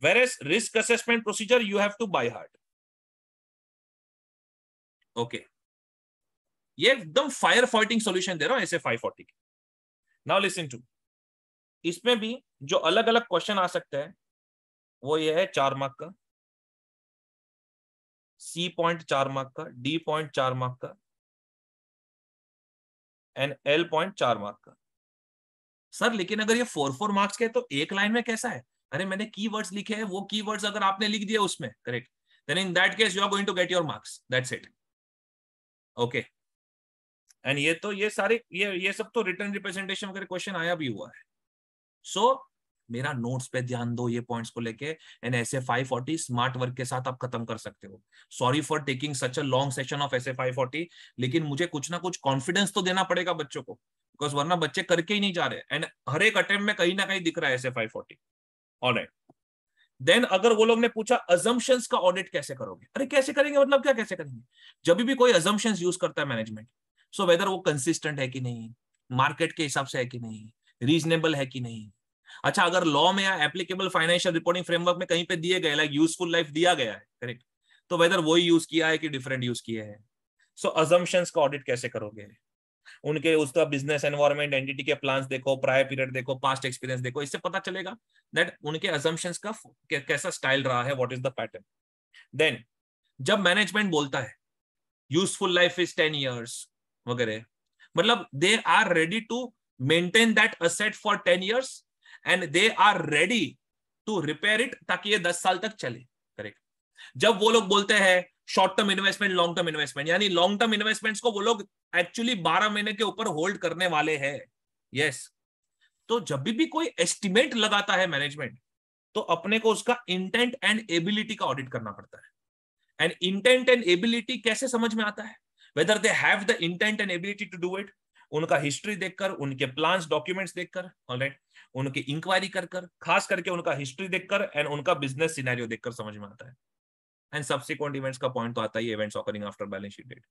whereas risk assessment procedure you have to by heart okay ये एकदम फायर फाइटिंग सोल्यूशन दे रहा हूं ऐसे 540 के नाउ लिसन टू इसमें भी जो अलग अलग क्वेश्चन आ सकते हैं वो ये है चार मार्क का सी पॉइंट चार मार्क का डी पॉइंट चार मार्क का एंड एल पॉइंट चार मार्क का सर लेकिन अगर ये फोर फोर मार्क्स के तो एक लाइन में कैसा है अरे मैंने कीवर्ड्स लिखे हैं वो कीवर्ड्स अगर आपने लिख दिए उसमें correct then in that case you are going to get your marks that's it okay and ये तो ये सारे ये ये सब तो रिटर्न रिप्रेजेंटेशन वगैरह क्वेश्चन आया भी हुआ है सो so, मेरा नोट्स पे ध्यान दो ये पॉइंट्स को लेके एंड ऐसे 540 स्मार्ट वर्क के साथ आप खत्म कर सकते हो sorry for taking such a long session of ऐसे 540 लेकिन मुझे कुछ ना कुछ कॉन्फिडेंस तो देना पड़ेगा बच्चों को बिकॉज वरना बच्चे करके ही नहीं जा रहे एंड हर एक अटेम्प्ट में कहीं ना कहीं दिख रहा है ऐसे 540 ऑडिट देन अगर वो लोग ने पूछा अजम्पन का ऑडिट कैसे करोगे अरे कैसे करेंगे मतलब क्या कैसे करेंगे जब भी कोई अजम्पन यूज करता है मैनेजमेंट सो वेदर वो कंसिस्टेंट है कि नहीं मार्केट के हिसाब से है कि नहीं रीजनेबल है कि नहीं अच्छा अगर लॉ में या एप्लीकेबल फाइनेंशियल रिपोर्टिंग फ्रेमवर्क में कहीं पे दिए गए लाइक यूजफुल लाइफ दिया गया है करेक्ट तो वेदर वही यूज किया है कि डिफरेंट यूज किए हैं सो अजम्पन्स का ऑडिट कैसे करोगे उनके उसका बिजनेस एनवायरमेंट एंटिटी के प्लान देखो प्रायर पीरियड देखो पास्ट एक्सपीरियंस देखो इससे पता चलेगा दैट उनके असम्पशंस का कैसा स्टाइल रहा है what is the pattern then जब मैनेजमेंट बोलता है useful life is ten years वगैरह मतलब they are ready to maintain that asset for ten years and they are ready to repair it ताकि ये दस साल तक चले करेक्ट जब वो लोग बोलते हैं short term investment long term investment यानी लॉन्ग टर्म इन्वेस्टमेंट्स को वो लोग एक्चुअली बारह महीने के ऊपर होल्ड करने वाले हैं यस yes. तो जब भी भी कोई एस्टिमेट लगाता है मैनेजमेंट तो अपने को उसका इंटेंट एंड एबिलिटी का ऑडिट करना पड़ता है एंड इंटेंट एंड एबिलिटी कैसे समझ में आता है whether they have the intent and ability to do it उनका हिस्ट्री देखकर उनके प्लान डॉक्यूमेंट्स देखकर ऑलराइट उनकी इंक्वायरी कर कर खास करके उनका हिस्ट्री देखकर एंड उनका बिजनेस सिनेरियो देखकर समझ में आता है एंड सब्सिक्वेंट इवेंट्स का पॉइंट तो आता ही events occurring after balance sheet date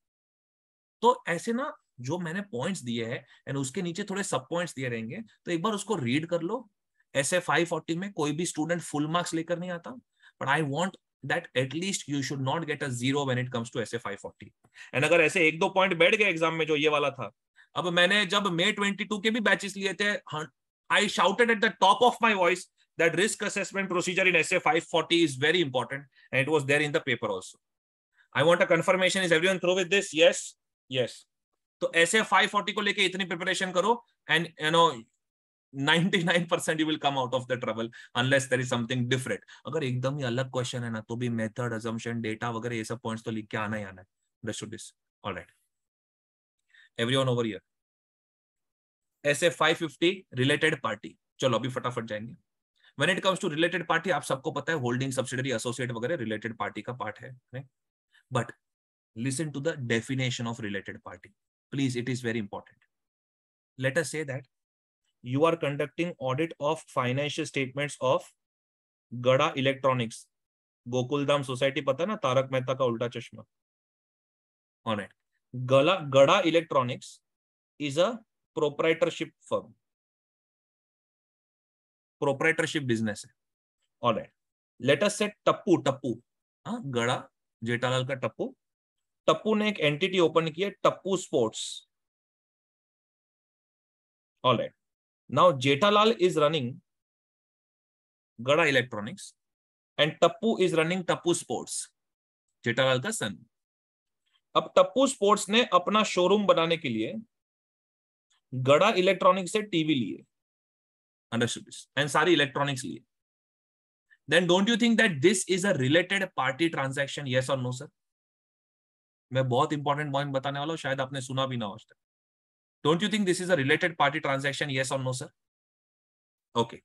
तो ऐसे ना जो मैंने पॉइंट्स दिए हैं एंड उसके नीचे थोड़े सब पॉइंट्स दिए रहेंगे तो एक बार उसको रीड कर लो ऐसे 540 में कोई भी स्टूडेंट फुल मार्क्स लेकर नहीं आता but I want that at least you should not get a zero when it comes to SA 540 and अगर ऐसे एक दो पॉइंट बैठ गए एग्जाम में जो ये वाला था अब मैंने जब मे 22 के भी बैचेस लिए थे I shouted at the top of my voice that risk assessment procedure in SA 540 is very important, and it was there in the paper also. I want a confirmation. Is everyone through with this? Yes, yes. तो ऐसे 540 को लेके इतनी प्रिपरेशन करो and you know 99% you will come out of the trouble unless there is something different अगर एकदम ही अलग क्वेश्चन है ना तो भी मेथड अजम्पशन डेटा वगैरह ये सब पॉइंट्स तो लिख के आना ही आना है understood this all right everyone over here ऐसे 550 रिलेटेड पार्टी चलो अभी फटाफट जाएंगे when it comes to related party आप सबको पता है होल्डिंग सब्सिडरी एसोसिएट वगैरह रिलेटेड पार्टी का पार्ट है but listen to the definition of related party please it is very important let us say that you are conducting audit of financial statements of Gada electronics Gokuldham society पता ना तारक मेहता का Ooltah Chashmah Gada electronics is a proprietorship firm proprietorship business है ऑल राइट लेटर से टप्पू टप्पू हाँ गड़ा जेठालाल का टप्पू टप्पू ने एक एंटिटी ओपन किया Tapu sports all right now Jethalal is running Gada electronics and Tapu is running Tapu sports Jethalal का सन अब टप्पू स्पोर्ट्स ने अपना शोरूम बनाने के लिए गड़ा इलेक्ट्रॉनिक्स से टीवी लिए understood this and sorry electronics liye then don't you think that this is a related party transaction yes or no sir मैं बहुत इंपॉर्टेंट पॉइंट बताने वाला हूं शायद आपने सुना भी ना हो आज तक don't you think this is a related party transaction yes और नो सर ओके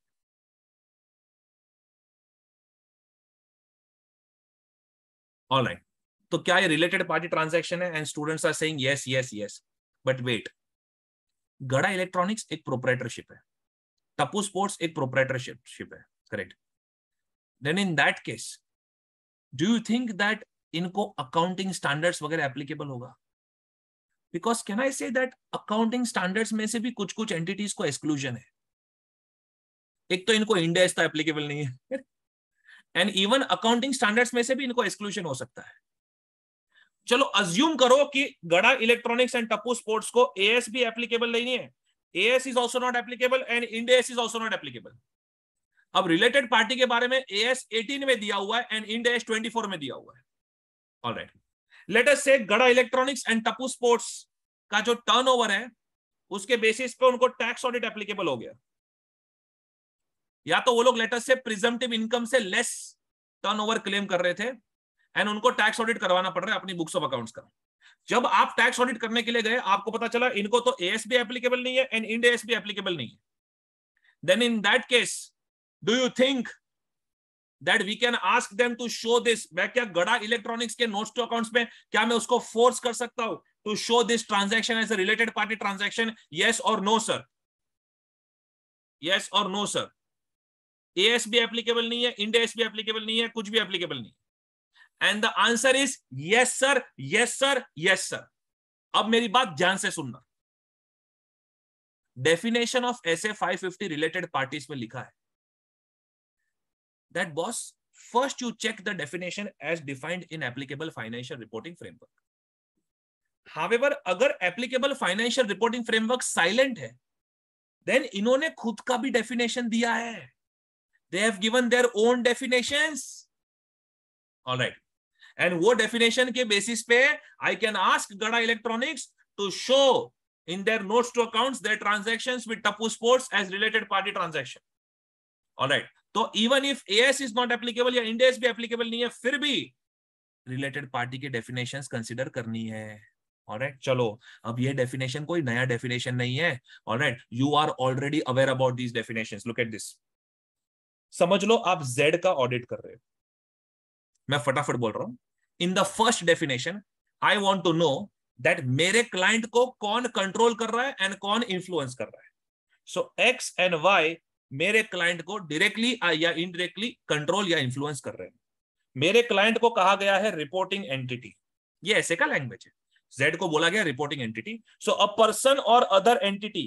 ऑलराइट तो क्या ये रिलेटेड पार्टी ट्रांजैक्शन है and students are saying yes yes yes but wait Gada electronics एक प्रोपरेटरशिप है टपू स्पोर्ट्स एक प्रोपरेटरशिपशिप है correct then in that case do you think that इनको अकाउंटिंग स्टैंडर्ड्स वगैरह एप्लीकेबल होगा because can I say that accounting standards में से भी कुछ कुछ एंटिटीज को एक्सक्लूजन है एक तो इनको इंडेक्स तो एप्लीकेबल नहीं है एंड इवन अकाउंटिंग स्टैंडर्ड्स में से भी इनको एक्सक्लूजन हो सकता है चलो अज्यूम करो कि Gada electronics and Tapu sports को एएसबी एप्लीकेबल नहीं है AS is also not applicable and Ind AS is also not applicable अब रिलेटेड पार्टी के बारे में एएस 18 में दिया हुआ है एंड इंड एस 24 में दिया हुआ है ऑलराइट लेट अस से गड़ा इलेक्ट्रॉनिक्स एंड टपू स्पोर्ट्स का जो टर्नओवर है उसके बेसिस पे उनको टैक्स ऑडिट एप्लीकेबल हो गया या तो वो लोग लेटर से प्रिजम्पटिव इनकम से लेस टर्नओवर क्लेम कर रहे थे एंड उनको टैक्स ऑडिट करवाना पड़ रहा है अपनी बुक्स ऑफ अकाउंट्स का जब आप टैक्स ऑडिट करने के लिए गए आपको पता चला इनको तो एस भी एप्लीकेबल नहीं है एंड इंड एस भी एप्लीकेबल नहीं है then in that case do you think that we can ask them to show this मैं क्या गड़ा इलेक्ट्रॉनिक्स के नोट्स टू अकाउंट्स में क्या मैं उसको फोर्स कर सकता हूं to show this transaction as a related party transaction yes और नो सर यस और नो सर एस भी एप्लीकेबल नहीं है इंडेस भी एप्लीकेबल नहीं है कुछ भी एप्लीकेबल नहीं है and the answer is yes sir yes sir yes sir अब मेरी बात ध्यान से सुनना definition of SA A five related parties पार्टीज में लिखा है that boss first you check the definition as defined in applicable financial reporting framework however अगर applicable financial reporting framework silent है देन इन्होंने खुद का भी डेफिनेशन दिया है they have given their own definition all right and वो डेफिनेशन के बेसिस पे I can ask Gada electronics to show in their notes to accounts their transactions with Tapu sports as related party transaction all right तो even if AS is not applicable या इंडिया भी एप्लीकेबल नहीं है फिर भी रिलेटेड पार्टी के डेफिनेशन कंसिडर करनी है ऑलराइट चलो अब ये डेफिनेशन कोई नया डेफिनेशन नहीं है right you are already aware about this definitions look at this समझ लो आप जेड का ऑडिट कर रहे हो मैं फटाफट बोल रहा हूं in the first definition I want to know that मेरे क्लाइंट को कौन कंट्रोल कर रहा है एंड कौन इंफ्लुएंस कर रहा है सो एक्स एंड वाई मेरे क्लाइंट को डायरेक्टली uh, या इनडायरेक्टली कंट्रोल या इन्फ्लुएंस कर रहे हैं मेरे क्लाइंट को कहा गया है रिपोर्टिंग एंटिटी ये ऐसे का लैंग्वेज है जेड को बोला गया reporting entity so a person और other entity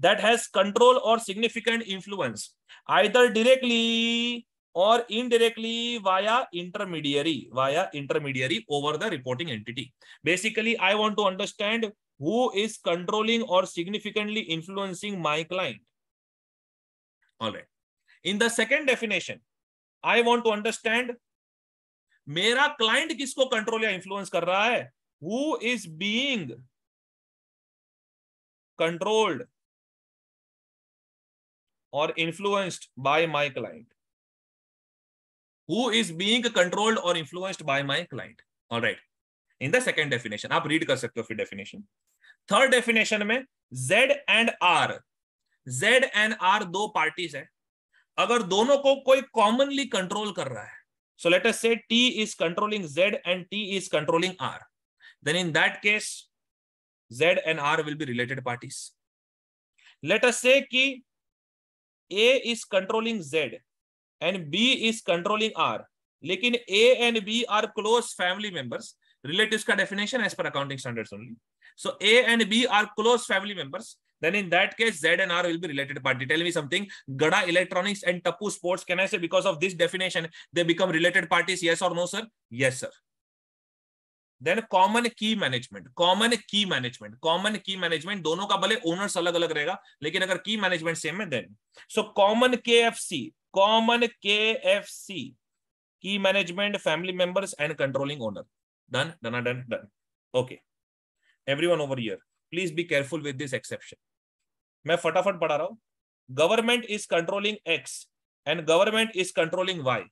that has control और सिग्निफिकेंट इन्फ्लुएंस आइदर डायरेक्टली और indirectly via intermediary via intermediary over the reporting entity basically I want to understand who is controlling और significantly influencing my client in the second definition I want to understand मेरा क्लाइंट किसको कंट्रोल या इंफ्लुएंस कर रहा है हु इज बीइंग कंट्रोल्ड और influenced by my client who is being controlled or influenced by my client all right in the second definition aap read kar sakte ho fir definition third definition mein z and r z and r do parties hai agar dono ko koi commonly control kar raha hai so let us say t is controlling z and t is controlling r then in that case z and r will be related parties let us say ki a is controlling z and B is controlling R लेकिन A and B are close family members relative का definition as per accounting standards only so A and B are close family members Then in that case, Z and R will be related party. Tell me something. Gada Electronics and tappu Sports, can I say because of this definition, they become related parties? Yes or no, sir? Yes, sir. then common key management common key management common key management dono ka bhale owners alag alag rahega lekin agar key management same hai then so common kfc common K F C की management family members and controlling owner done done done done okay one over year please be careful with this exception मैं फटाफट पढ़ा रहा हूं government is controlling X and government is controlling Y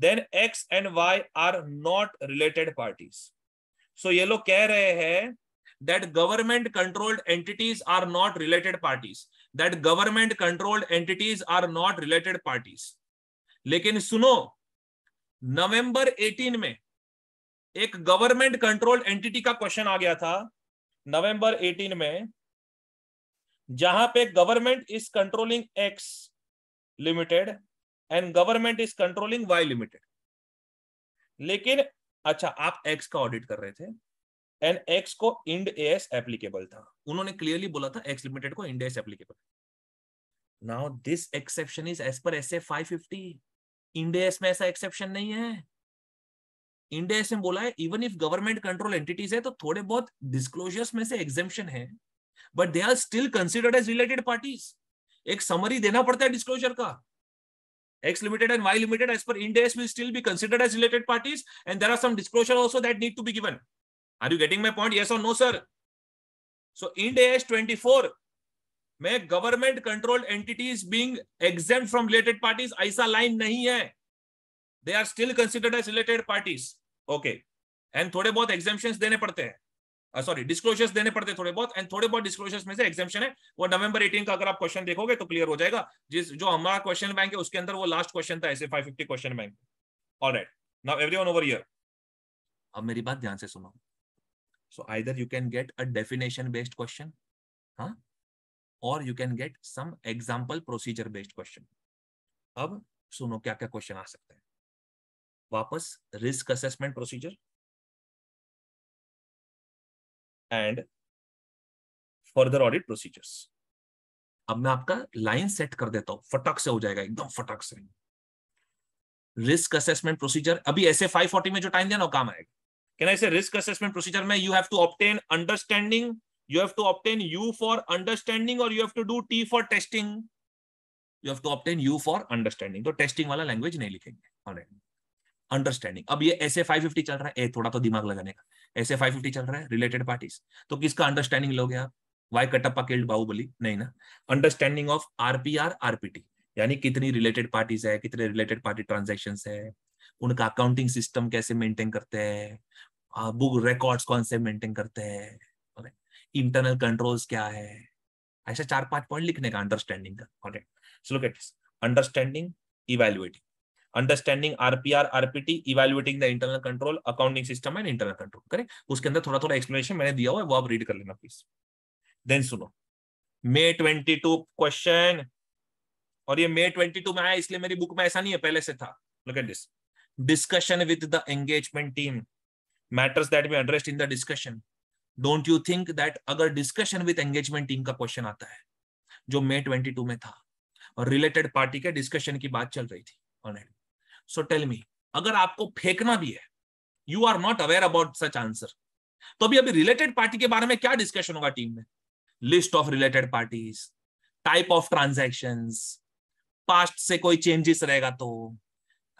then X and Y are not related parties so ये लोग कह रहे हैं that government controlled entities are not related parties that government controlled entities are not related parties लेकिन सुनो नवंबर 18 में एक गवर्नमेंट कंट्रोल एंटिटी का क्वेश्चन आ गया था नवंबर 18 में जहां पे government is controlling X limited and government is controlling Y limited लेकिन अच्छा आप एक्स का ऑडिट कर रहे थे एंड एक्स को इंड एस एप्लीकेबल था उन्होंने क्लियरली बोला था एक्स लिमिटेड को Ind AS applicable now this exception is as per S A five fifty and S में ऐसा एक्सेप्शन नहीं है इंड एस में बोला है even if government control entities है तो थोड़े बहुत डिस्क्लोजर्स में से एग्जेम्पन है but they are still considered as related parties एक समरी देना पड़ता है डिस्क्लोजर का X Limited and Y Limited, as per Ind AS, will still be considered as related parties, and there are some disclosure also that need to be given. Are you getting my point? Yes or no, sir? So S twenty four में government controlled entities being exempt from related parties ऐसा लाइन नहीं है they are still considered as related parties okay and थोड़े बहुत एग्जेम्पन देने पड़ते हैं सॉरी uh, डिस्क्लोजर्स देने पड़ते थोड़े बहुत एंड थोड़े बहुत डिस्क्लोजर्स में से एग्जेम्पन है वो नवंबर 18 का अगर आप क्वेश्चन देखोगे तो क्लियर हो जाएगा जिस जो हमारा क्वेश्चन बैंक है उसके अंदर वो लास्ट क्वेश्चन था ऐसे 550 question bank right now everyone over here अब मेरी बात ध्यान से सुनो So either you can get a definition based question, huh? or you can get some example procedure based question. अब सुनो क्या क्या क्वेश्चन आ सकते हैं वापस risk assessment procedure and further audit procedures अब मैं आपका लाइन सेट कर देता हूं फटक से हो जाएगा एकदम फटक से रिस्क असेसमेंट प्रोसीजर अभी ऐसे 540 में जो टाइम दिया ना वो काम आएगा can I say risk assessment procedure mein, you have to obtain understanding, you have to obtain U for understanding or you have to do T for testing. You have to obtain U for understanding. to so testing wala language nahi likhenge all right understanding अब ये ऐसे 550 चल रहा है ए थोड़ा तो दिमाग लगाने का ऐसे 550 चल रहा है रिलेटेड पार्टीज तो किसका अंडरस्टैंडिंग लोगे आप वाई कटप्पा किल्ड बाहुबली नहीं ना अंडरस्टैंडिंग ऑफ आरपीआर आरपीटी यानी कितनी रिलेटेड पार्टीज है कितने रिलेटेड पार्टी ट्रांजेक्शन है उनका अकाउंटिंग सिस्टम कैसे मेंटेन करते हैं बुक हाँ, रिकॉर्ड्स कौन से मेंटेन करते हैं इंटरनल कंट्रोल्स क्या है ऐसा चार पांच पॉइंट लिखने का अंडरस्टैंडिंग का okay so look at this understanding evaluating understanding RPR RPT evaluating the internal control accounting system and internal control correct उसके अंदर थोड़ा थोड़ा एक्सप्लेनेशन मैंने दिया हुआ है वो आप रीड कर लेना प्लीज देन सुनो मे ट्वेंटी टू क्वेश्चन और ये मे ट्वेंटी टू में आया इसलिए मेरी बुक में ऐसा नहीं है पहले से था look at this discussion with the engagement team matters that be addressed in the discussion don't you think that अगर डिस्कशन विद एंगेजमेंट टीम का क्वेश्चन आता है जो मे ट्वेंटी में था और रिलेटेड पार्टी के डिस्कशन की बात चल रही थी सो टेल मी अगर आपको फेंकना भी है you are not aware about such answer तो अभी अभी रिलेटेड पार्टी के बारे में क्या डिस्कशन होगा टीम में list of related parties type of transaction past से कोई चेंजेस रहेगा तो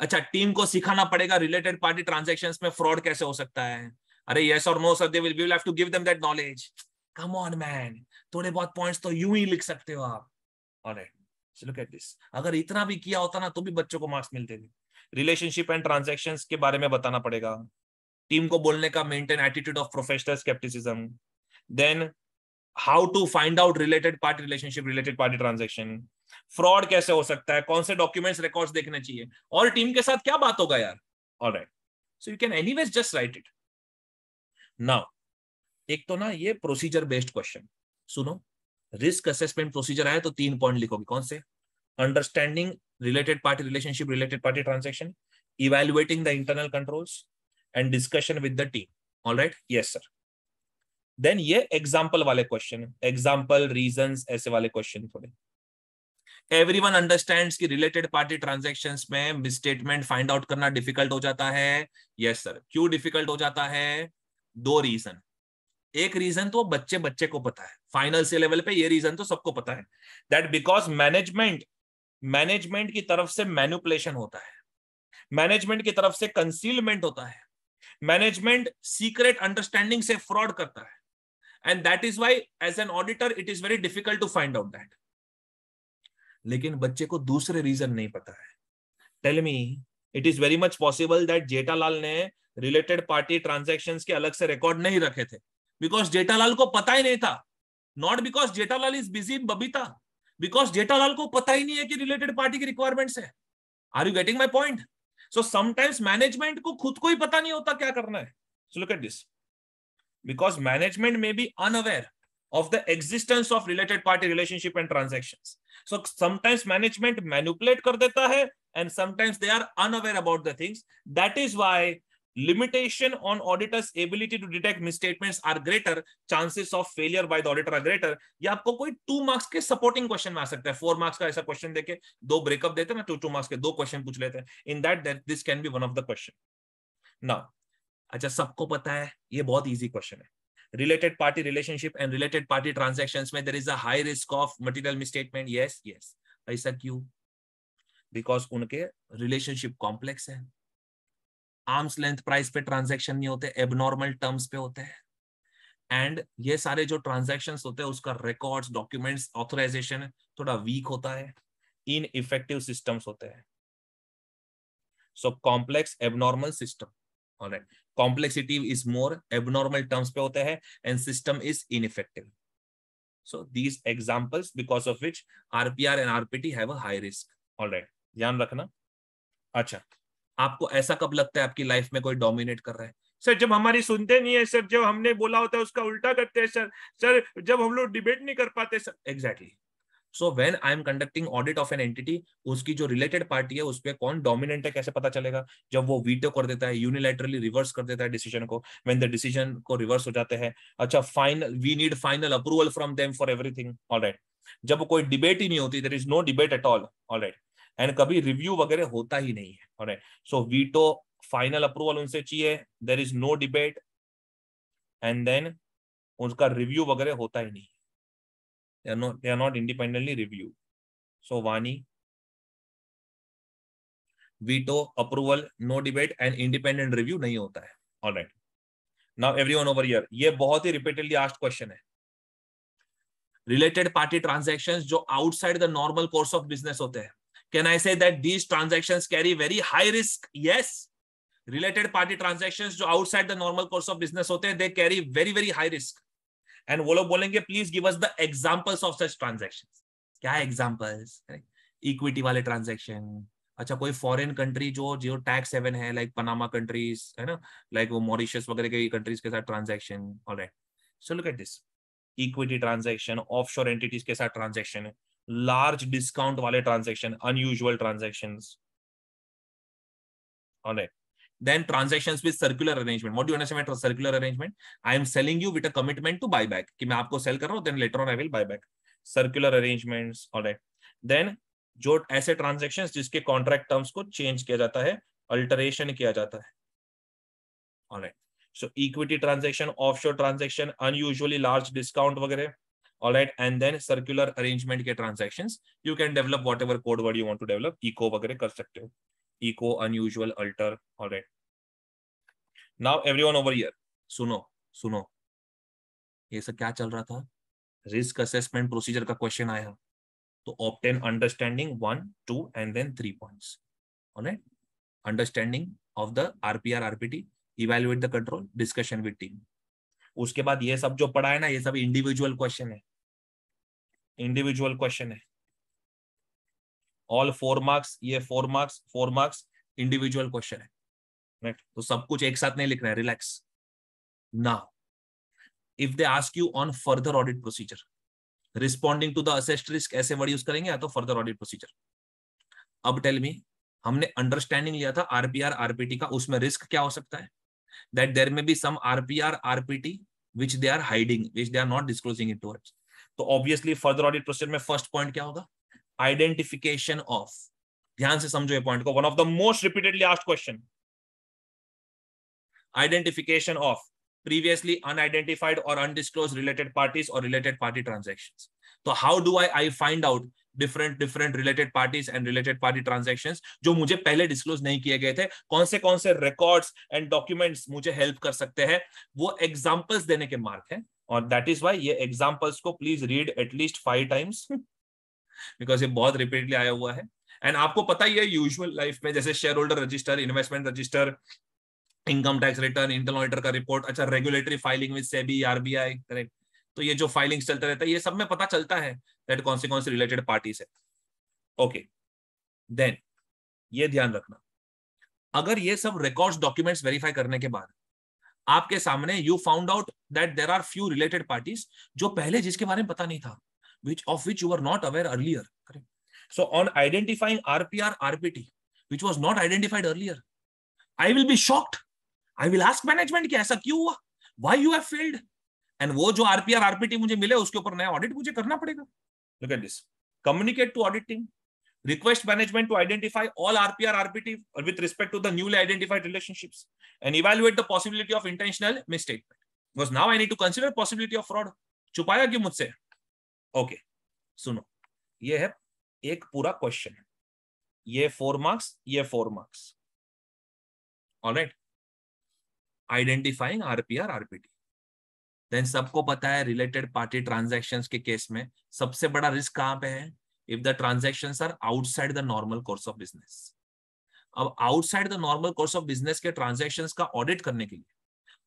अच्छा टीम को सिखाना पड़ेगा रिलेटेड पार्टी ट्रांजेक्शन में फ्रॉड कैसे हो सकता है अरे यस और no sir they will have to give them that knowledge come on man थोड़े बहुत पॉइंट्स तो यू ही लिख सकते हो आप लुक एट दिस अगर इतना भी किया होता ना तो भी बच्चों को मार्क्स मिलते थे रिलेशनशिप एंड ट्रांजेक्शन के बारे में बताना पड़ेगा टीम को बोलने का maintain attitude of professional scepticism then how to find out related party relationship related party transaction fraud कैसे हो सकता है कौन से डॉक्यूमेंट्स रिकॉर्ड्स देखने चाहिए और टीम के साथ क्या बात होगा यार all right so you can any just write it now एक तो ना ये प्रोसीजर बेस्ड क्वेश्चन सुनो रिस्क असेसमेंट प्रोसीजर आए तो तीन पॉइंट लिखोगे कौन से understanding related party relationship related party transaction evaluating the internal controls and discussion with the team all right yes sir then ये एग्जाम्पल वाले क्वेश्चन एग्जाम्पल रीजन ऐसे वाले क्वेश्चन थोड़े एवरी वन अंडरस्टैंड की रिलेटेड पार्टी ट्रांजेक्शन में मिसस्टेटमेंट फाइंड आउट करना डिफिकल्ट हो जाता है यस yes, सर क्यों डिफिकल्ट हो जाता है दो रीजन एक रीजन तो बच्चे बच्चे को पता है फाइनल से लेवल पे ये रीजन तो सबको पता है दैट बिकॉज मैनेजमेंट मैनेजमेंट की तरफ से मैन्युपुलेशन होता है मैनेजमेंट की तरफ से कंसीलमेंट होता है मैनेजमेंट सीक्रेट अंडरस्टैंडिंग से फ्रॉड करता है and that is why as an auditor it is very difficult to find out that लेकिन बच्चे को दूसरे रीजन नहीं पता है tell me it is very much possible that Jethalal ने रिलेटेड पार्टी ट्रांजेक्शन के अलग से रिकॉर्ड नहीं रखे थे बिकॉज जेठालाल को पता ही नहीं था not because Jethalal is busy in Babita because Jethalal को पता ही नहीं है कि रिलेटेड पार्टी की रिक्वायरमेंट है are you getting my point so sometimes management को खुद को ही पता नहीं होता क्या करना है so look at this because management may be unaware of the existence of related party relationship and transactions. So sometimes management manipulate kar deta hai and sometimes they are unaware about the things. That is why limitation on auditor's ability to detect misstatements are greater. Chances of failure by the auditor are greater. ye aapko koi 2 marks ke supporting question mein aa sakta hai 4 marks ka aisa question deke do break up dete na two 2 marks ke do question puch lete hain In that that this can be one of the question. Now acha sabko pata hai ye bahut easy question hai related party relationship and related party transactions where there is a high risk of material misstatement yes yes ऐसा क्यों बिकॉज उनके रिलेशनशिप कॉम्प्लेक्स है आर्म्स लेंथ प्राइस पे ट्रांजैक्शन नहीं होते एबनॉर्मल टर्म्स पे होते हैं एंड ये सारे जो ट्रांजेक्शन होते हैं उसका रिकॉर्ड्स डॉक्यूमेंट्स ऑथोराइजेशन थोड़ा वीक होता है इन इफेक्टिव सिस्टम्स होते हैं so complex abnormal system alright complexity is more abnormal terms पे होता है and system is ineffective so these examples because of which RPR and RPT have high risk alright ध्यान रखना अच्छा आपको ऐसा कब लगता है आपकी लाइफ में कोई डोमिनेट कर रहा है सर जब हमारी सुनते नहीं है सर जब हमने बोला होता है उसका उल्टा करते हैं सर सर जब हम लोग डिबेट नहीं कर पाते sir exactly so when I am conducting audit of an entity उसकी जो रिलेटेड पार्टी है उस पर कौन डोमिनेंट है कैसे पता चलेगा जब वो वीटो कर देता है यूनिलेटरली रिवर्स कर देता है डिसीजन को वेन द डिसीजन को रिवर्स हो जाते हैं अच्छा final we need final approval from them for everything alright जब कोई डिबेट ही नहीं होती there is no debate at all alright and कभी रिव्यू वगैरह होता ही नहीं है alright so veto final approval उनसे चाहिए there is no debate and then उसका रिव्यू वगैरह होता ही नहीं They are not, they are not independently reviewed. So Vani, veto, approval, no debate and independent review nahi hota hai All right. Now everyone over here. ye bahut hi repeatedly asked question hai Related party transactions jo outside the normal course of business hote हैं. Can I say that these transactions carry very high risk? Yes. Related party transactions जो outside the normal course of business होते हैं, they carry very very high risk. And वो लोग बोलेंगे please give us the examples of such transaction क्या एग्जांपल्स इक्विटी वाले ट्रांजेक्शन अच्छा कोई फॉरेन कंट्री जो जो टैक्स हेवन है लाइक पनामा कंट्रीज है ना लाइक वो मॉरिशस वगैरह के कंट्रीज के साथ ट्रांजेक्शन और so look at this equity offshore entities के साथ ट्रांजेक्शन लार्ज डिस्काउंट वाले transaction unusual transaction alright then transactions with circular arrangement what do you understand by circular arrangement i am selling you with a commitment to buy back ki main aapko sell kar raha hu then later on i will buy back circular arrangements all right then jo aise transactions jiske contract terms ko change kiya jata hai alteration kiya jata hai all right so equity transaction offshore transaction unusually large discount वगैरह all right and then circular arrangement ke transactions you can develop whatever code word you want to develop eco वगैरह kar sakte ho eco, unusual, alter. All right. Now everyone over here, suno suno ye sab kya chal raha tha Risk assessment procedure ka question aaya to obtain understanding 1 2 and then 3 points. All right. Understanding of the RPR, RPT, evaluate the control, discussion with team. उसके बाद ये सब जो पढ़ा है ना ये सब इंडिविजुअल क्वेश्चन है इंडिविजुअल क्वेश्चन है ऑल फोर मार्क्स ये four marks four marks individual question है राइट right? तो सब कुछ एक साथ नहीं लिख रहे हैं relax now if they ask you on further audit procedure responding to the assessed risk ऐसे वर्ड यूज करेंगे या तो फर्दर ऑडिट प्रोसीजर अब टेल मी हमने अंडरस्टैंडिंग लिया था आरपीआर आरपीटी का उसमें रिस्क क्या हो सकता है दैट देर तो may be some RPR RPT which they are hiding which they are not disclosing it to तो ऑब्वियसली फर्दर ऑडिट प्रोसीजर में फर्स्ट पॉइंट क्या होगा आइडेंटिफिकेशन ऑफ ध्यान से समझो ये पॉइंट को one of the most repeatedly asked question identification of previously unidentified और अनडिस्क्लोज रिलेटेड पार्टीज और रिलेटेड पार्टी ट्रांजेक्शन तो how do I I find out different different related parties and related party transaction जो मुझे पहले डिस्कलोज नहीं किए गए थे कौन से कौन से रिकॉर्ड्स एंड डॉक्यूमेंट्स मुझे हेल्प कर सकते हैं वो एग्जाम्पल्स देने के मार्क है और दैट इज वाई ये एग्जाम्पल्स को please read at least five times because ये बहुत रिपीटली आया हुआ है एंड आपको पता ही है यूजुअल लाइफ में जैसे shareholder register investment register income tax return internal auditor का रिपोर्ट अच्छा regulatory filing with SEBI RBI correct तो ये जो फाइलिंग चलता रहता है ये सब में पता चलता है दैट कौन से कौन से रिलेटेड पार्टीज है ओके देन ये ध्यान रखना अगर ये सब रिकॉर्ड्स डॉक्यूमेंट्स वेरीफाई करने के बाद आपके सामने you found out that there are few related parties जो पहले जिसके बारे में पता नहीं था which of which you were not aware earlier. Correct? So on identifying RPR, RPT, which was not identified earlier, I will be shocked. I will ask management कि ऐसा क्यों Why you have failed? And वो RPR, RPT मुझे मिले उसके ऊपर नया ऑडिट मुझे करना पड़ेगा. Look at this. Communicate to audit team. Request management to identify all RPR, RPT with respect to the newly identified relationships and evaluate the possibility of intentional misstatement. Because now I need to consider possibility of fraud. Chupaya क्यों मुझसे? ओके सुनो ये है एक पूरा क्वेश्चन है ये फोर मार्क्स ये four marks right identifying RPR RPT then सबको पता है रिलेटेड पार्टी ट्रांजेक्शन के केस में सबसे बड़ा रिस्क कहां पे है if the transaction are outside the normal course of business अब outside the normal course of business के ट्रांजेक्शन का ऑडिट करने के लिए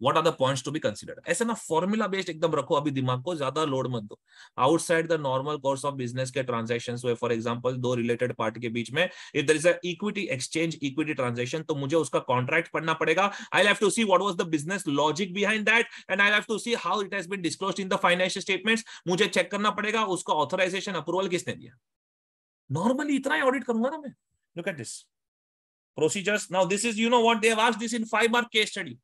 what are the points to be consider ऐसे ना फॉर्मुला बेस्ड एकदम रखो अभी दिमाग को ज्यादा लोड मत दो outside the normal course of business के ट्रांजेक्शन फॉर एग्जाम्पल दो रिलेटेड पार्टी के बीच में if there is equity exchange equity transaction तो मुझे उसका कॉन्ट्रैक्ट पढ़ना पड़ेगा I have to see what was the business logic behind that and I have to see how it has been disclose in the financial statements मुझे चेक करना पड़ेगा उसका ऑथराइजेशन अप्रूवल किसने दिया नॉर्मली इतना ही ऑडिट करूंगा ना मैं look at this procedures now this is you know what they've आज this in five mark case study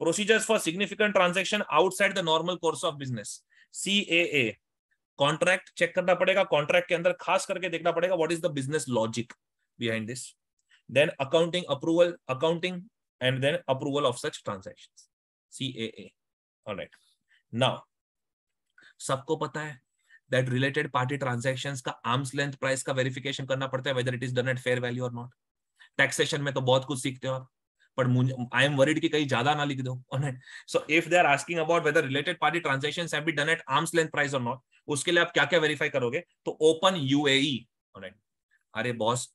procedures for significant transaction outside the normal course of business CAA contract check करना पड़ेगा कॉन्ट्रैक्ट के अंदर खास करके देखना पड़ेगा what is the business logic behind this then accounting approval accounting and then approval of such transaction transactions A alright now सबको पता है दैट रिलेटेड पार्टी ट्रांजैक्शंस का आर्म्स लेंथ प्राइस का वेरिफिकेशन करना पड़ता है whether it is done at fair value और नॉट टैक्सेशन में तो बहुत कुछ सीखते हो आप बट आई एम worried कि कहीं ज्यादा ना लिख दो so if they are asking about whether related party transaction have done at arm's length price और नॉट उसके लिए आप क्या क्या वेरीफाई करोगे तो ओपन यूएई e, अरे बॉस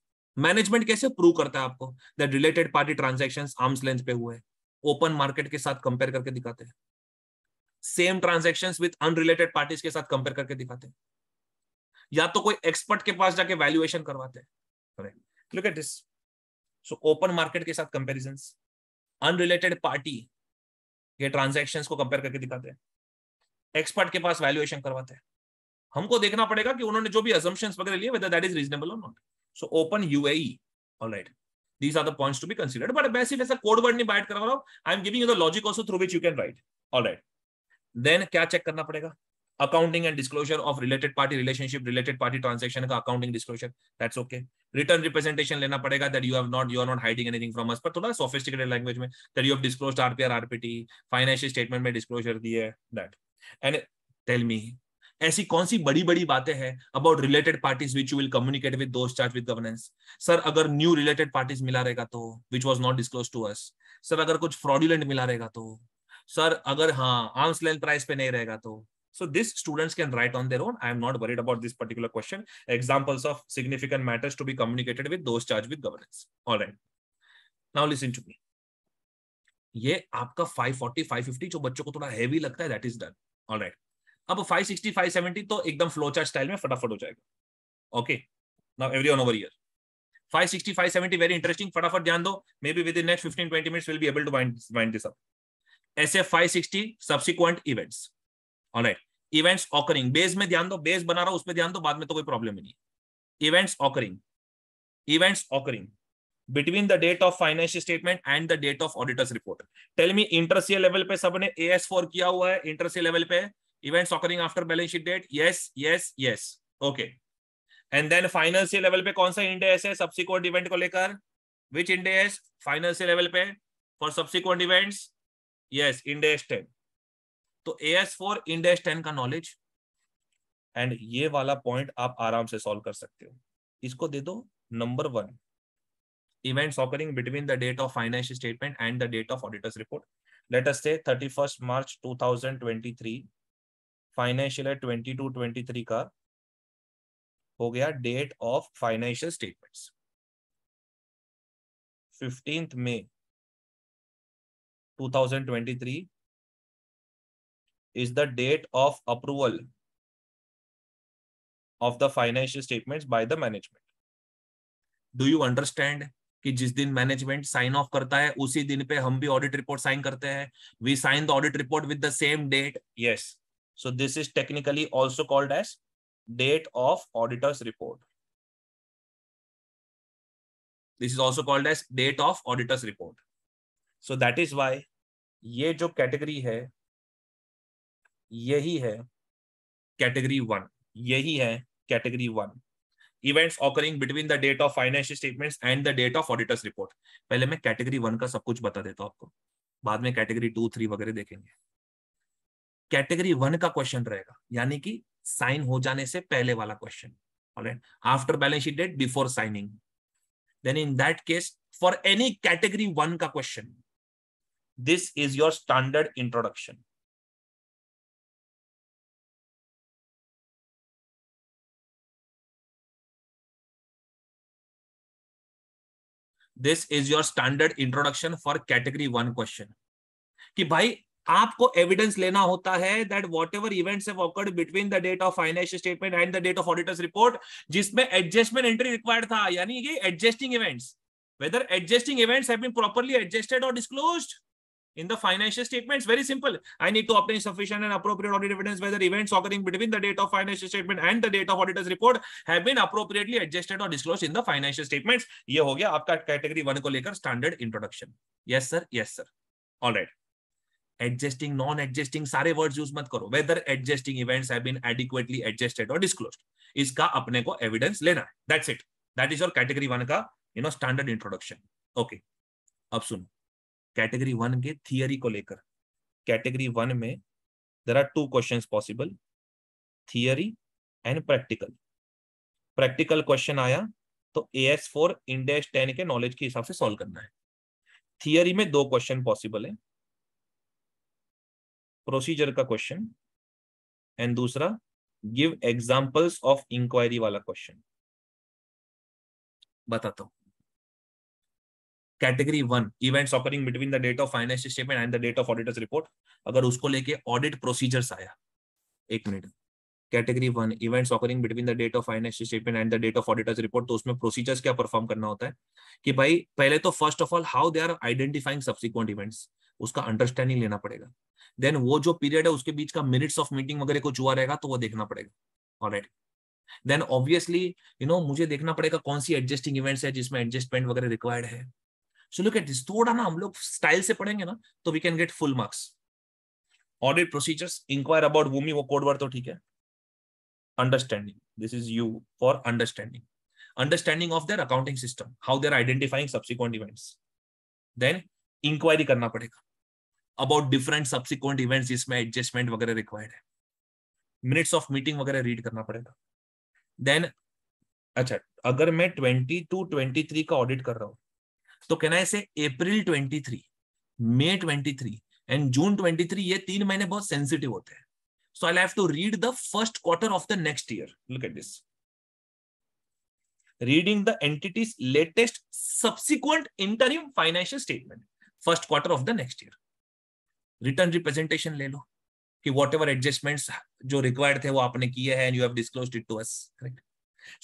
मैनेजमेंट कैसे प्रूव करता है आपको that related party transaction arm's length पे हुए ओपन मार्केट के साथ कंपेयर करके दिखाते हैं same transaction with unrelated parties के साथ कंपेयर करके दिखाते हैं या तो कोई एक्सपर्ट के पास जाके वैल्यूएशन करवाते हैं look at this so open market के साथ कंपेरिजन अनरिलेटेड पार्टी के ट्रांजेक्शन को कंपेयर करके दिखाते हैं एक्सपर्ट के पास वैल्यूएशन करवाते हैं हमको देखना पड़ेगा कि उन्होंने जो भी अजम्पन वगैरह लिए वेदर दैट इज रीजनेबल और not so open you alright these are the points to be considered but basic ऐसा कोड वर्ड नहीं बाइट करवा रहा हूं I am giving you the logic also through which you can write alright then क्या चेक करना पड़ेगा accounting and disclosure of related party relationship related party transaction का accounting disclosure that's okay written representation लेना पड़ेगा that you have not you are not hiding anything from us पर थोड़ा सोफिस्टिकेटेड लैंग्वेज में that you have disclose RPR RPT financial statement में डिस्क्लोजर दिए दैट एंड टेल मी ऐसी कौन सी बड़ी बड़ी बातें हैं about related parties which you will communicate with charge with governance sir अगर न्यू रिलेटेड पार्टीज मिला रहेगा तो which was not disclose to us sir अगर कुछ फ्रॉडुलेंट मिला रहेगा तो सर अगर हाँ आर्म्स लेंथ प्राइस पे नहीं रहेगा तो So this students can write on their own. I am not worried about this particular question. Examples of significant matters to be communicated with those charged with governance. All right. Now listen to me. ये आपका 540, 550 जो बच्चों को थोड़ा हैवी लगता है that is done all right अब 560, 570 तो एकदम फ्लो चार्ट स्टाइल में फटाफट हो जाएगा okay now every on over year 560, 570 वेरी इंटरेस्टिंग फटाफट ध्यान दो may be within next 15 20 minutes will be able to wind this up ऐसे 560 subsequent events alright events occurring base में ध्यान दो बेस बना रहा हूं उसमें ध्यान दो बाद में तो कोई प्रॉब्लम नहीं events occurring events occurring between the date of financial statement and the date of auditors report tell me level पे सबने ए एस फोर किया हुआ है लेवल पे events occurring after balance sheet date yes yes yes okay and then financial level पे कौन सा इंडेस है सब्सिक्वेंट इवेंट को लेकर विच इंडेस फाइनेंशियल लेवल पे for subsequent events yes Ind AS ten तो A S four Ind AS ten का नॉलेज एंड ये वाला पॉइंट आप आराम से सॉल्व कर सकते हो इसको दे दो number one event occurring between the date of financial statement and the date of auditors report let us say thirty first March two thousand twenty three financial twenty two twenty three का हो गया date of financial statement fifteenth May two thousand twenty three is the date of approval of the financial statements by the management. Do you understand? कि जिस दिन मैनेजमेंट साइन ऑफ करता है उसी दिन पे हम भी ऑडिट रिपोर्ट साइन करते हैं we sign the audit report with the same date yes so this is technically also called as date of auditors report this is also called as date of auditors report so that is why ये जो कैटेगरी है यही है कैटेगरी वन यही है category one events occurring between the date of financial statements and the date of auditors report पहले मैं कैटेगरी वन का सब कुछ बता देता हूं आपको बाद में कैटेगरी टू थ्री वगैरह देखेंगे कैटेगरी वन का क्वेश्चन रहेगा यानी कि साइन हो जाने से पहले वाला question after balance sheet date before signing then in that case for any category one का question this is your standard introduction this is your standard introduction for category one question कि भाई आपको एविडेंस लेना होता है that whatever events between the date of financial statement and the date of auditors report जिसमें एडजस्टमेंट एंट्री रिक्वायर्ड था यानी कि adjusting events whether adjusting events have been properly adjusted और disclosed in the financial statements very simple i need to obtain sufficient and appropriate audit evidence whether events occurring between the date of financial statement and the date of auditor's report have been appropriately adjusted or disclosed in the financial statements ye ho gaya aapka category 1 ko lekar standard introduction yes sir yes sir all right adjusting non adjusting sare words use mat karo whether adjusting events have been adequately adjusted or disclosed iska apne ko evidence lena है that's it that is your category one का you know standard introduction okay अब सुनो कैटेगरी वन के थियरी को लेकर कैटेगरी वन में there are two question possible theory and practical practical question आया तो A S four Ind AS ten के नॉलेज के हिसाब से सॉल्व करना है थियरी में दो क्वेश्चन पॉसिबल है प्रोसीजर का क्वेश्चन एंड दूसरा गिव एग्जाम्पल्स ऑफ इंक्वायरी वाला क्वेश्चन बताता हूं category one events occurring between the date of financial statement and the date of auditors report अगर उसको लेके ऑडिट प्रोसीजर्स आया एक minute category one events occurring between the date of financial statement and the date of auditors report तो उसमें प्रोसीजर्स क्या परफॉर्म करना होता है कि भाई पहले तो first of all how they are identifying subsequent events उसका अंडरस्टैंडिंग लेना पड़ेगा देन वो जो पीरियड है उसके बीच का मिनट्स ऑफ मीटिंग वगैरह कुछ हुआ रहेगा तो वो देखना पड़ेगा alright then obviously you know मुझे देखना पड़ेगा कौन सी एडजस्टिंग इवेंट्स है जिसमें एडजस्टमेंट वगैरह रिक्वायर्ड है सो लुक दिस थोड़ा ना हम लोग स्टाइल से पढ़ेंगे ना तो we can get full marks audit procedures inquire about वूमी वो कोड कोडवर तो ठीक है understanding this is you for understanding understanding of their accounting system how they are identifying subsequent events then inquiry करना पड़ेगा अबाउट डिफरेंट सब्सिक्वेंट इवेंट्स जिसमें एडजस्टमेंट वगैरह रिक्वायर्ड है मिनट्स ऑफ मीटिंग वगैरह रीड करना पड़ेगा देन अच्छा अगर मैं ट्वेंटी टू ट्वेंटी थ्री का ऑडिट कर रहा हूँ तो कहना है अप्रैल 23 मई 23 एंड जून 23 ये तीन महीने बहुत सेंसिटिव होते हैं so I have to read the first quarter of the next year look at this reading the entities latest subsequent interim financial statement first quarter of the next year written representation ले लो कि वॉट एवर एडजस्टमेंट्स जो रिक्वायर्ड थे वो आपने किए हैं and you have disclosed it to us correct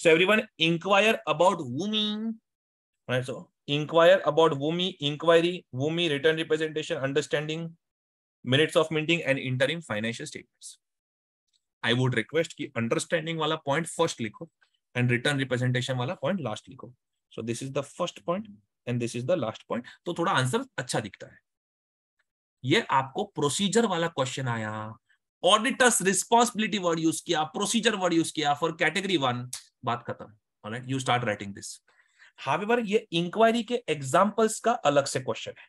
so everyone inquire about वूमिंग right so inquire about WUMI inquiry, WUMI return representation, understanding, minutes of meeting and interim financial statements. I would request ki understanding wala point first likho and return representation wala point last likho. So this is the first point and this is the last point. तो थोड़ा आंसर अच्छा दिखता है ये आपको प्रोसीजर वाला क्वेश्चन आया ऑडिटर्स रिस्पॉन्सिबिलिटी वर्ड यूज किया प्रोसीजर वर्ड यूज किया फॉर कैटेगरी वन बात खत्म you start writing this however ये इंक्वायरी के एग्जाम्पल्स का अलग से क्वेश्चन है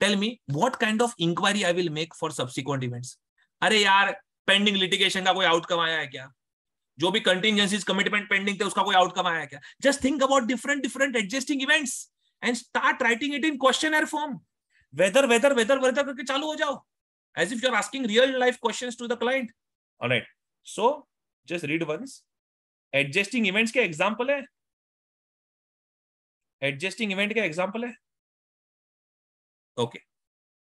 tell me what kind of inquiry I will make for subsequent events अरे यार पेंडिंग लिटिगेशन का कोई आउटकम आया है क्या जो भी कंटिजेंसीज कमिटमेंट पेंडिंग थे उसका कोई आउटकम आया है क्या just think about different different existing events and start writing it in question form whether whether whether whether करके चालू हो जाओ as if you are asking real life question to the client right so just read once adjusting events के एग्जाम्पल है एडजस्टिंग इवेंट का एग्जाम्पल है ओके okay.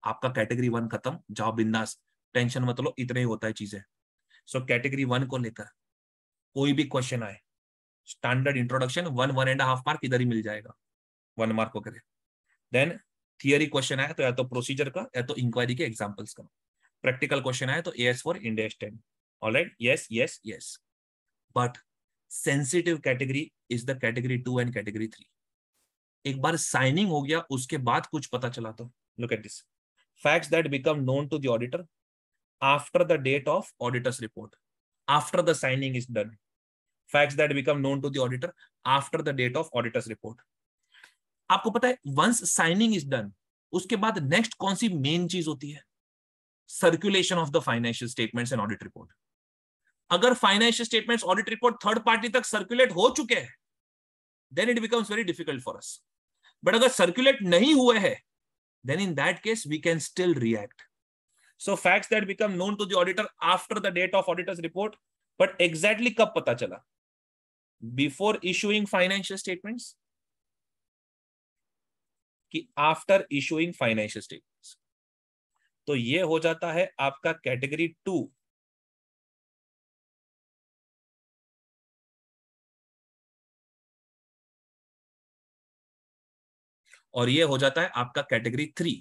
आपका कैटेगरी वन खत्म जाओ बिंदास टेंशन मत लो इतने ही होता है चीजें सो कैटेगरी वन को लेकर कोई भी क्वेश्चन आए standard introduction one one and half mark इधर ही मिल जाएगा वन मार्क को करें देन थियरी क्वेश्चन आए तो या तो प्रोसीजर का या तो इंक्वायरी के एग्जाम्पल्स का प्रैक्टिकल क्वेश्चन आए तो A S four Ind AS ten all right yes yes yes but sensitive category is the category two and category three एक बार साइनिंग हो गया उसके बाद कुछ पता चला तो look at this facts that become known to the auditor after the date of auditors report after the signing is done facts that become known to the auditor after the date of auditors report आपको पता है वंस साइनिंग इज डन उसके बाद नेक्स्ट कौन सी मेन चीज होती है circulation of the financial statements and audit report अगर financial statements audit report third party तक सर्कुलेट हो चुके हैं then it becomes very difficult for us but अगर सर्कुलेट नहीं हुए है then in that case we can still react so facts that become known to the auditor after the date of auditors report but exactly कब पता चला बिफोर इशूइंग फाइनेंशियल स्टेटमेंट्स कि आफ्टर इशूइंग फाइनेंशियल स्टेटमेंट्स तो ये हो जाता है आपका कैटेगरी टू और ये हो जाता है आपका category three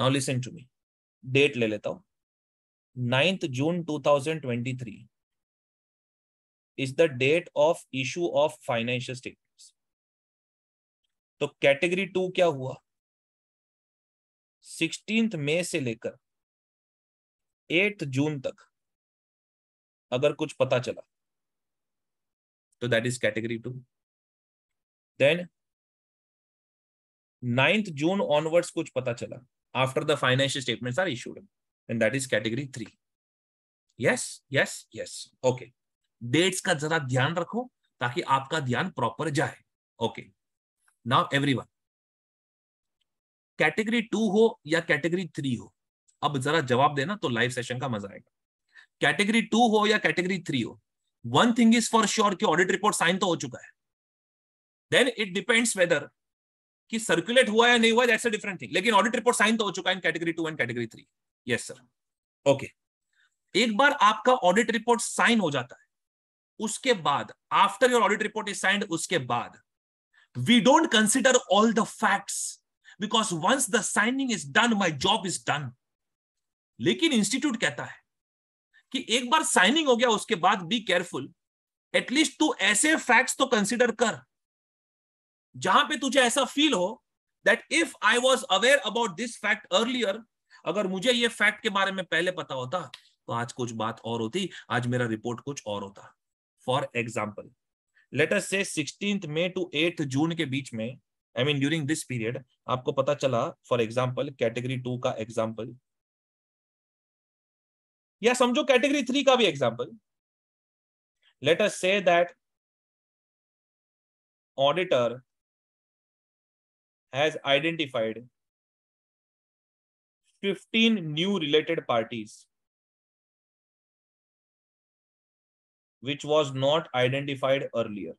now listen to me date ले लेता हूं ninth June 2023 is the date of issue of financial statement तो कैटेगरी टू क्या हुआ सिक्सटींथ मई से लेकर एट जून तक अगर कुछ पता चला तो that is category two then ninth June onwards कुछ पता चला after the financial statements are issued and that is category three yes yes yes okay dates का जरा ध्यान रखो ताकि आपका ध्यान प्रॉपर जाए okay now everyone category two हो या कैटेगरी थ्री हो अब जरा जवाब देना तो लाइव सेशन का मजा आएगा कैटेगरी टू हो या कैटेगरी थ्री हो one thing is for sure कि ऑडिट रिपोर्ट साइन तो हो चुका है देन इट डिपेंड्स वेदर कि सर्कुलेट हुआ या नहीं हुआ दैट्स अ डिफरेंट थिंग लेकिन ऑडिट रिपोर्ट साइन तो हो चुका है in category two and category three yes sir okay एक बार आपका ऑडिट रिपोर्ट साइन हो जाता है उसके बाद after your audit report is signed उसके बाद we don't consider all the facts because once the signing is done my job is done लेकिन इंस्टीट्यूट कहता है कि एक बार साइनिंग हो गया उसके बाद बी केयरफुल एटलीस्ट तू ऐसे फैक्ट्स तो कंसिडर कर जहां पे तुझे ऐसा फील हो that if I was aware about this fact earlier अगर मुझे ये फैक्ट के बारे में पहले पता होता तो आज कुछ बात और होती आज मेरा रिपोर्ट कुछ और होता फॉर एग्जाम्पल लेटर से sixteen May to eight June के बीच में I mean during this period आपको पता चला फॉर एग्जाम्पल कैटेगरी टू का एग्जाम्पल या समझो कैटेगरी थ्री का भी एग्जाम्पल लेटर से that auditor has identified 15 new related parties which was not identified earlier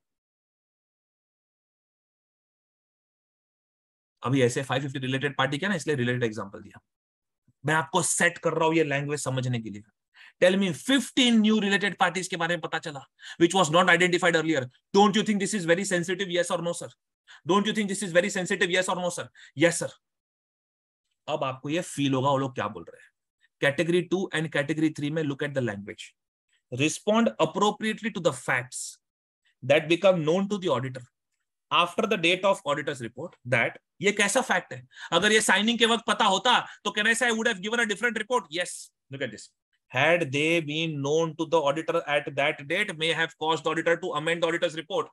अभी ऐसे 550 रिलेटेड पार्टी क्या ना इसलिए रिलेटेड एग्जांपल दिया मैं आपको सेट कर रहा हूं ये लैंग्वेज समझने के लिए tell me 15 new related parties के बारे में पता चला which was not identified earlier don't you think this is very sensitive yes और no sir don't you think this is very sensitive yes और नो सर यस सर अब आपको ये फील होगा वो लोग क्या बोल रहे हैं category two and category three में look at the language respond appropriately to the facts that become known to the auditor after the date of auditors report that ये कैसा फैक्ट है अगर ये साइनिंग के वक्त पता होता तो can I would have given a different report yes look at this had they been known to the auditor at that date may have caused the auditor to amend the auditor's report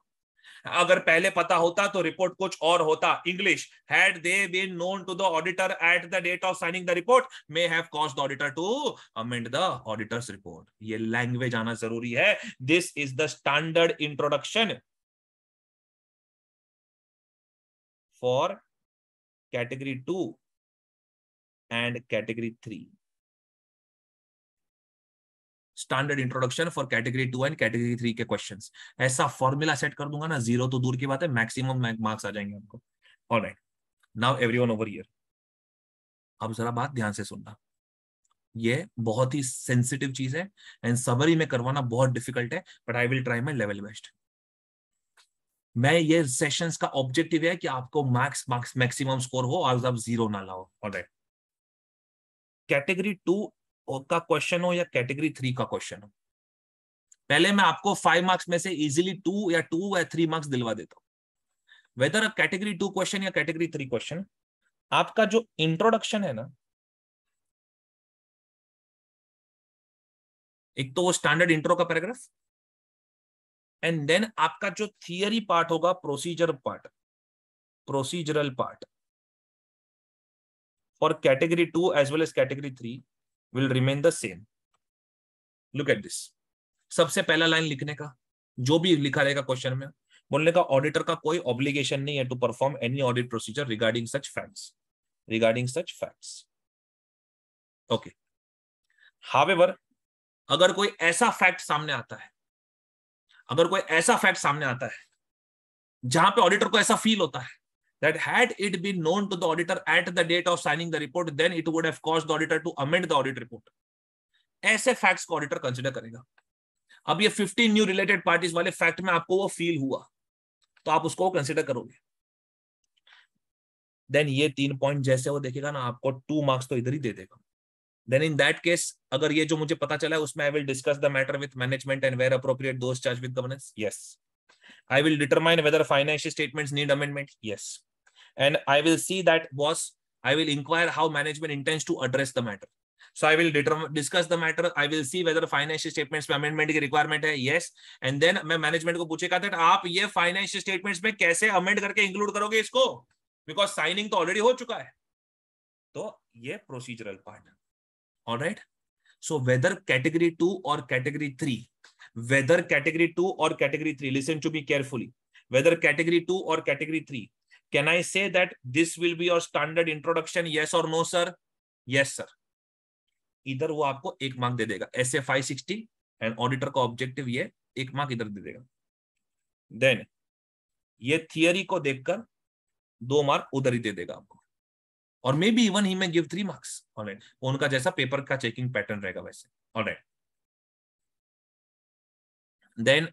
अगर पहले पता होता तो रिपोर्ट कुछ और होता English had they been known to the auditor at the date of signing the report may have cause the auditor to amend the auditor's report ये लैंग्वेज आना जरूरी है this is the standard introduction for category two and category three standard introduction for category two and category three के क्वेश्चन ऐसा फॉर्मुला सेट कर दूंगा ना जीरो तो दूर की बात है मैक्सिमम मार्क्स आ जाएंगे आपको all right now everyone over here अब जरा बात ध्यान से सुनना ये बहुत ही सेंसिटिव चीज है एंड सबरी में करवाना बहुत डिफिकल्ट है but I will try my level best मैं ये सेशंस का ऑब्जेक्टिव है कि आपको मैक्स मैक्स मैक्सिमम स्कोर हो और आप जीरो ना लाओ ऑलराइट कैटेगरी टू का क्वेश्चन हो या कैटेगरी थ्री का क्वेश्चन हो पहले मैं आपको फाइव मार्क्स में से इजिली टू या टू या थ्री मार्क्स दिलवा देता हूं whether a category two question या कैटेगरी थ्री क्वेश्चन आपका जो इंट्रोडक्शन है ना एक तो वो स्टैंडर्ड इंट्रो का पैराग्राफ एंड देन आपका जो थियरी पार्ट होगा procedure part procedural part for category two as well as category three will remain the same look at this सबसे पहला लाइन लिखने का जो भी लिखा रहेगा क्वेश्चन में बोलने का ऑडिटर का कोई ऑब्लिगेशन नहीं है to perform any audit procedure regarding such facts regarding such facts okay however अगर कोई ऐसा फैक्ट सामने आता है अगर कोई ऐसा फैक्ट सामने आता है जहां पे ऑडिटर को ऐसा फील होता है that had it been known to the auditor at the date of signing the report, then it would have caused the auditor to amend the audit report. ऐसे फैक्ट्स को ऑडिटर कंसिडर करेगा अब ये 15 न्यू रिलेटेड पार्टीज वाले फैक्ट में आपको वो फील हुआ तो आप उसको कंसिडर करोगे देन ये तीन पॉइंट जैसे वो देखेगा ना आपको टू मार्क्स तो इधर ही दे देगा देन इन दैट केस अगर ये जो मुझे पता चला है उसमें I will discuss the matter with management and where appropriate those charge with governance yes I will determine whether financial statements need amendment. Yes. And I will see that boss, I will inquire how management intends to address the matter. So I will determine, discuss the matter. I will see whether financial statements में amendment की requirement है. Yes. And then मैं management को पूछेगा that आप ये financial statements में कैसे amend करके include करोगे इसको? Because signing तो already हो चुका है. तो ये procedural part. All right. So whether category two or category three whether category two और category three listen to be carefully whether category two और category three can I say that this will be your standard introduction yes और नो सर यस सर इधर वो आपको एक मार्क दे देगा S A five sixty and auditor का ऑब्जेक्टिव ये एक मार्क इधर दे देगा देन ये थियरी को देखकर दो मार्क उधर ही दे देगा आपको और maybe even he may give three marks all उनका जैसा पेपर का चेकिंग पैटर्न रहेगा वैसे ऑल राइट देन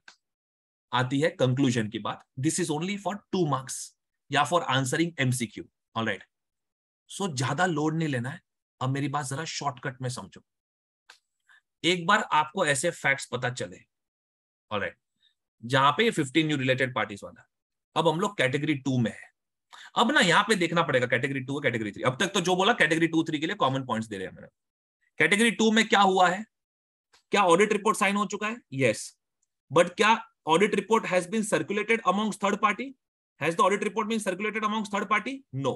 आती है कंक्लूजन की बात this is only for two marks या for answering MCQ right so ज्यादा लोड नहीं लेना है अब मेरी बात जरा शॉर्टकट में समझो एक बार आपको ऐसे फैक्ट्स पता चले राइट जहां पे फिफ्टीन न्यू रिलेटेड पार्टीज वाला अब हम लोग कैटेगरी टू में है अब ना यहां पे देखना पड़ेगा कैटेगरी टू कैटेगरी थ्री अब तक तो जो बोला कैटेगरी टू थ्री के लिए कॉमन पॉइंट्स दे रहे हैं मैंने कैटेगरी टू में क्या हुआ है क्या ऑडिट रिपोर्ट साइन हो चुका है यस yes. बट क्या audit report has been circulated amongst third party has the audit report been circulated amongst third party no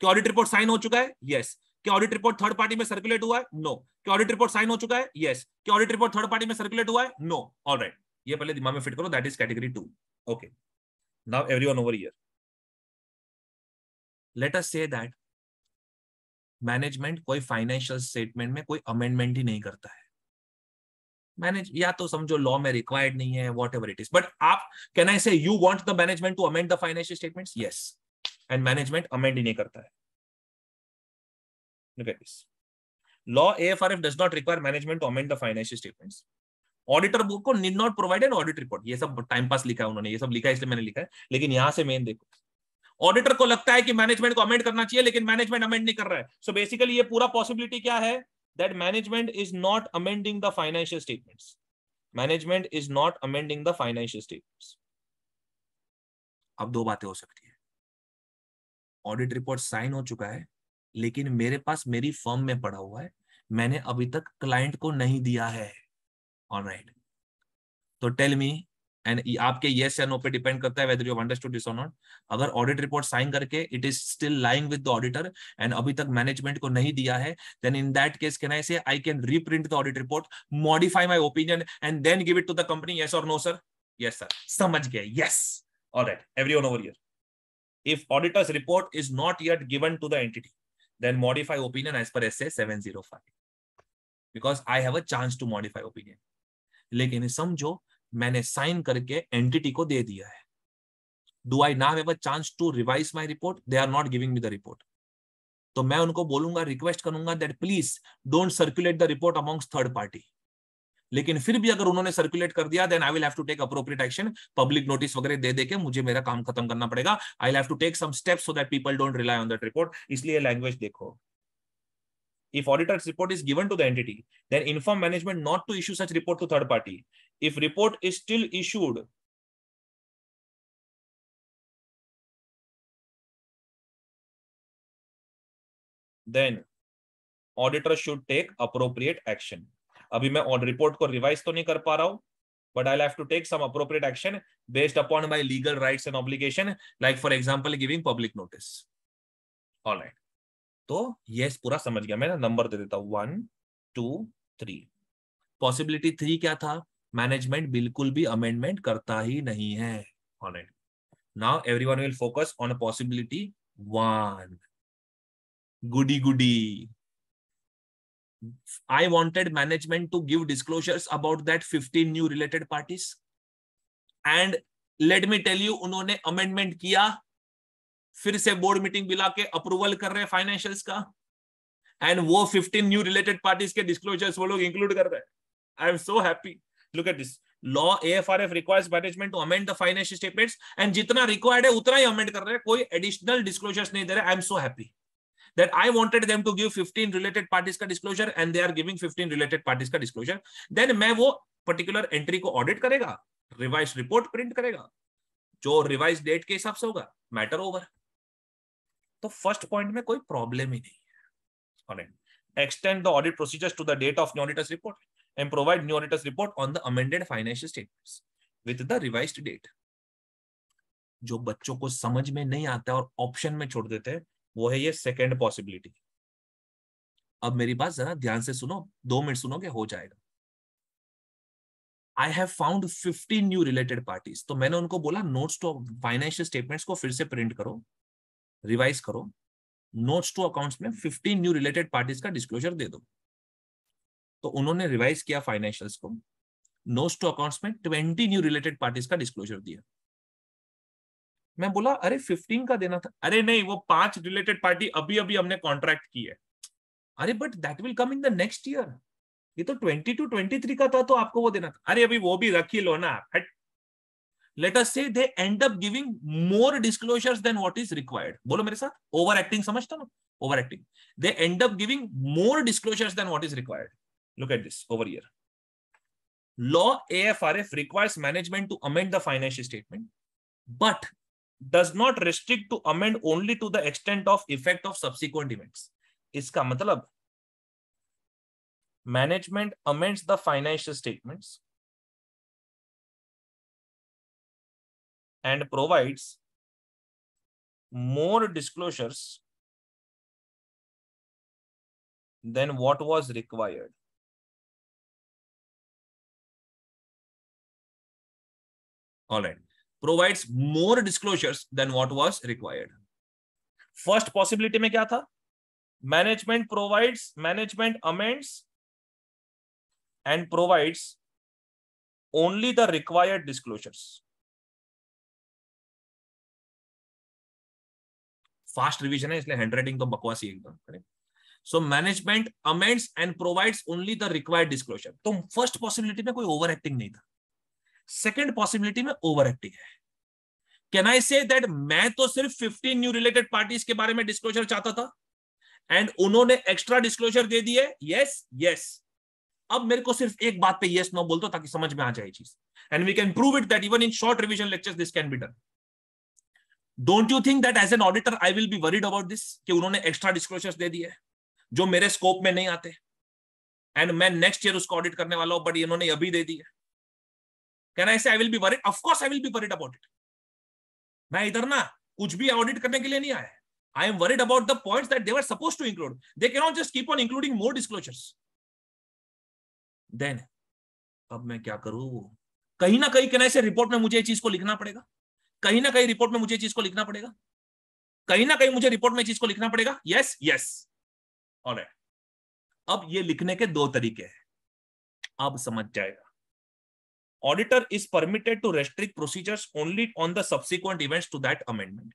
क्या ऑडिट रिपोर्ट साइन हो चुका है यस क्या ऑडिट रिपोर्ट थर्ड पार्टी में सर्कुलेट हुआ है नो क्या ऑडिट रिपोर्ट साइन हो चुका है यस yes. क्या ऑडिट रिपोर्ट थर्ड पार्टी में सर्कुलेट हुआ है नो ऑल ऑलराइट ये पहले दिमाग में फिट करो that is category two okay now everyone over here let us say that management कोई फाइनेंशियल स्टेटमेंट में कोई अमेंडमेंट ही नहीं करता है मैनेज या तो समझो लॉ में रिक्वायर्ड नहीं है whatever it is but आप can I say you want the management to amend the financial statement yes and management amend ही नहीं करता है law A F R F does not require management to amend the financial statement auditor book को need not provide an audit report ये सब टाइम पास लिखा है उन्होंने ये सब लिखा है इसलिए मैंने लिखा है लेकिन यहां से मेन देखो ऑडिटर को लगता है कि मैनेजमेंट को अमेंड करना चाहिए लेकिन मैनेजमेंट अमेंड नहीं कर रहा है सो so बेसिकली ये पूरा पॉसिबिलिटी क्या है that management is not amending the financial statements. Management is not amending the financial statements. अब दो बातें हो सकती है ऑडिट रिपोर्ट साइन हो चुका है लेकिन मेरे पास मेरी फर्म में पड़ा हुआ है मैंने अभी तक क्लाइंट को नहीं दिया है ऑल right. तो टेल मी एंड आपके येस या नो पे डिपेंड करता है वेदर यू अंडरस्टूड दिस और नॉट अगर ऑडिट रिपोर्ट साइन करके it is still lying with the auditor and अभी तक मैनेजमेंट को नहीं दिया है then in that case can I say I can reprint the audit report modify my opinion and then give it to the company yes और नो सर यस सर समझ गए yes alright everyone over here if auditor's report is not yet given to the entity then modify opinion as per sa 705 because I have a chance to modify opinion लेकिन समझो मैंने साइन करके एंटिटी को दे दिया है do I now have chance to revise my report they are not giving me the report तो मैं उनको बोलूंगा रिक्वेस्ट करूंगा that please don't circulate the report amongst third party लेकिन फिर भी अगर उन्होंने सर्कुलेट कर दिया then I will have to take appropriate action public notice वगैरह दे देके मुझे मेरा काम खत्म करना पड़ेगा I have to take some steps so that people don't rely on that report इसलिए लैंग्वेज देखो if auditor's report is given to the entity then inform management not to issue such report to third party if report is still issued then auditor should take appropriate action अभी मैं ऑड रिपोर्ट को रिवाइज तो नहीं कर पा रहा हूं but I have to take some appropriate action based upon my legal rights and obligation like for example giving public notice alright तो यस पूरा समझ गया मैं नंबर दे देता हूं one two three possibility three क्या था मैनेजमेंट बिल्कुल भी अमेंडमेंट करता ही नहीं है alright now everyone will focus on possibility one goody goody I wanted management to give disclosures about that fifteen new related parties and let me tell you उन्होंने अमेंडमेंट किया फिर से बोर्ड मीटिंग बुला के अप्रूवल कर रहे हैं फाइनेंशियल्स का एंड वो फिफ्टीन न्यू रिलेटेड पार्टीज के डिस्कलोजर्स वो लोग इंक्लूड कर रहे हैं I am so happy look at this law AFRF requires management to amend the financial statements and जितना required है उतना ही amend कर रहे हैं कोई additional disclosures नहीं दे रहे I'm so happy that I wanted them to give 15 related parties का disclosure and they are giving 15 related parties का disclosure then मैं वो particular entry को audit करेगा revised report print करेगा जो revised date के हिसाब से होगा matter over तो first point में कोई problem ही नहीं है all right extend the audit procedures to the date of the auditor's report and provide new auditor's report on the amended financial statements with the revised date. जो बच्चों को समझ में नहीं आता और ऑप्शन में छोड़ देते हैं वो है ये सेकेंड पॉसिबिलिटी अब मेरी बात जरा ध्यान से सुनो दो मिनट सुनोगे हो जाएगा I have found fifteen new related parties तो मैंने उनको बोला नोट्स टू फाइनेंशियल स्टेटमेंट्स को फिर से प्रिंट करो रिवाइज करो नोट्स टू अकाउंट्स में फिफ्टीन न्यू रिलेटेड पार्टीज का डिस्क्लोजर दे दो तो उन्होंने रिवाइज किया फाइनेंशियल्स को नोट्स टू अकाउंट्स में ट्वेंटी न्यू रिलेटेड पार्टीज का डिस्क्लोजर दिया मैं बोला अरे फिफ्टीन का देना था अरे नहीं वो पांच रिलेटेड पार्टी अभी अभी हमने कॉन्ट्रैक्ट की है अरे but that will come in the next year ये तो ट्वेंटी टू ट्वेंटी थ्री का था तो आपको वो देना था अरे अभी वो भी रखी लो ना हट से they end up giving more disclosures than what is required बोलो मेरे साथ ओवर एक्टिंग समझता ना over acting they end up giving more disclosures than what is required Look at this over here. Law AFRF requires management to amend the financial statement, but does not restrict to amend only to the extent of effect of subsequent events. इसका matlab management amends the financial statements and provides more disclosures than what was required. All right. Provides more disclosures than what was required. First possibility में क्या था management provides management amends and provides only the required disclosures fast revision है इसलिए हैंड राइटिंग तो बकवास ही एकदम करें so management amends and provides only the required disclosure तो फर्स्ट पॉसिबिलिटी में कोई ओवर एक्टिंग नहीं था सेकेंड पॉसिबिलिटी में ओवर एक्टिंग है कैन आई से दैट मैं तो सिर्फ 15 न्यू रिलेटेड पार्टीज के बारे में डिस्क्लोजर चाहता था एंड उन्होंने एक्स्ट्रा डिस्क्लोजर दे दिए यस यस अब मेरे को सिर्फ एक बात पे यस yes, नो no बोल दो ताकि समझ में आ जाए चीज and we can prove it that even in short revision lecture this can be done don't you think that as an auditor I will be worried about this कि उन्होंने एक्स्ट्रा डिस्क्लोजर्स दे दिए जो मेरे स्कोप में नहीं आते एंड मैं नेक्स्ट ईयर उसको ऑडिट करने वाला हूं बट इन्होंने अभी दे दिया can I say I will be worried of course I will be worried about it मैं इधर ना कुछ भी ऑडिट करने के लिए नहीं आया I am worried about the points that they were suppose to include they can not just keep on including more disclosures than अब मैं क्या करूं वो कहीं ना कहीं कहना से रिपोर्ट में मुझे ये चीज को लिखना पड़ेगा कहीं ना कहीं रिपोर्ट में मुझे चीज को लिखना पड़ेगा कहीं ना कहीं मुझे रिपोर्ट में चीज को लिखना पड़ेगा यस यस और अब ये लिखने के दो तरीके हैं अब समझ जाएगा auditor is permitted to restrict procedures only on the subsequent events to that amendment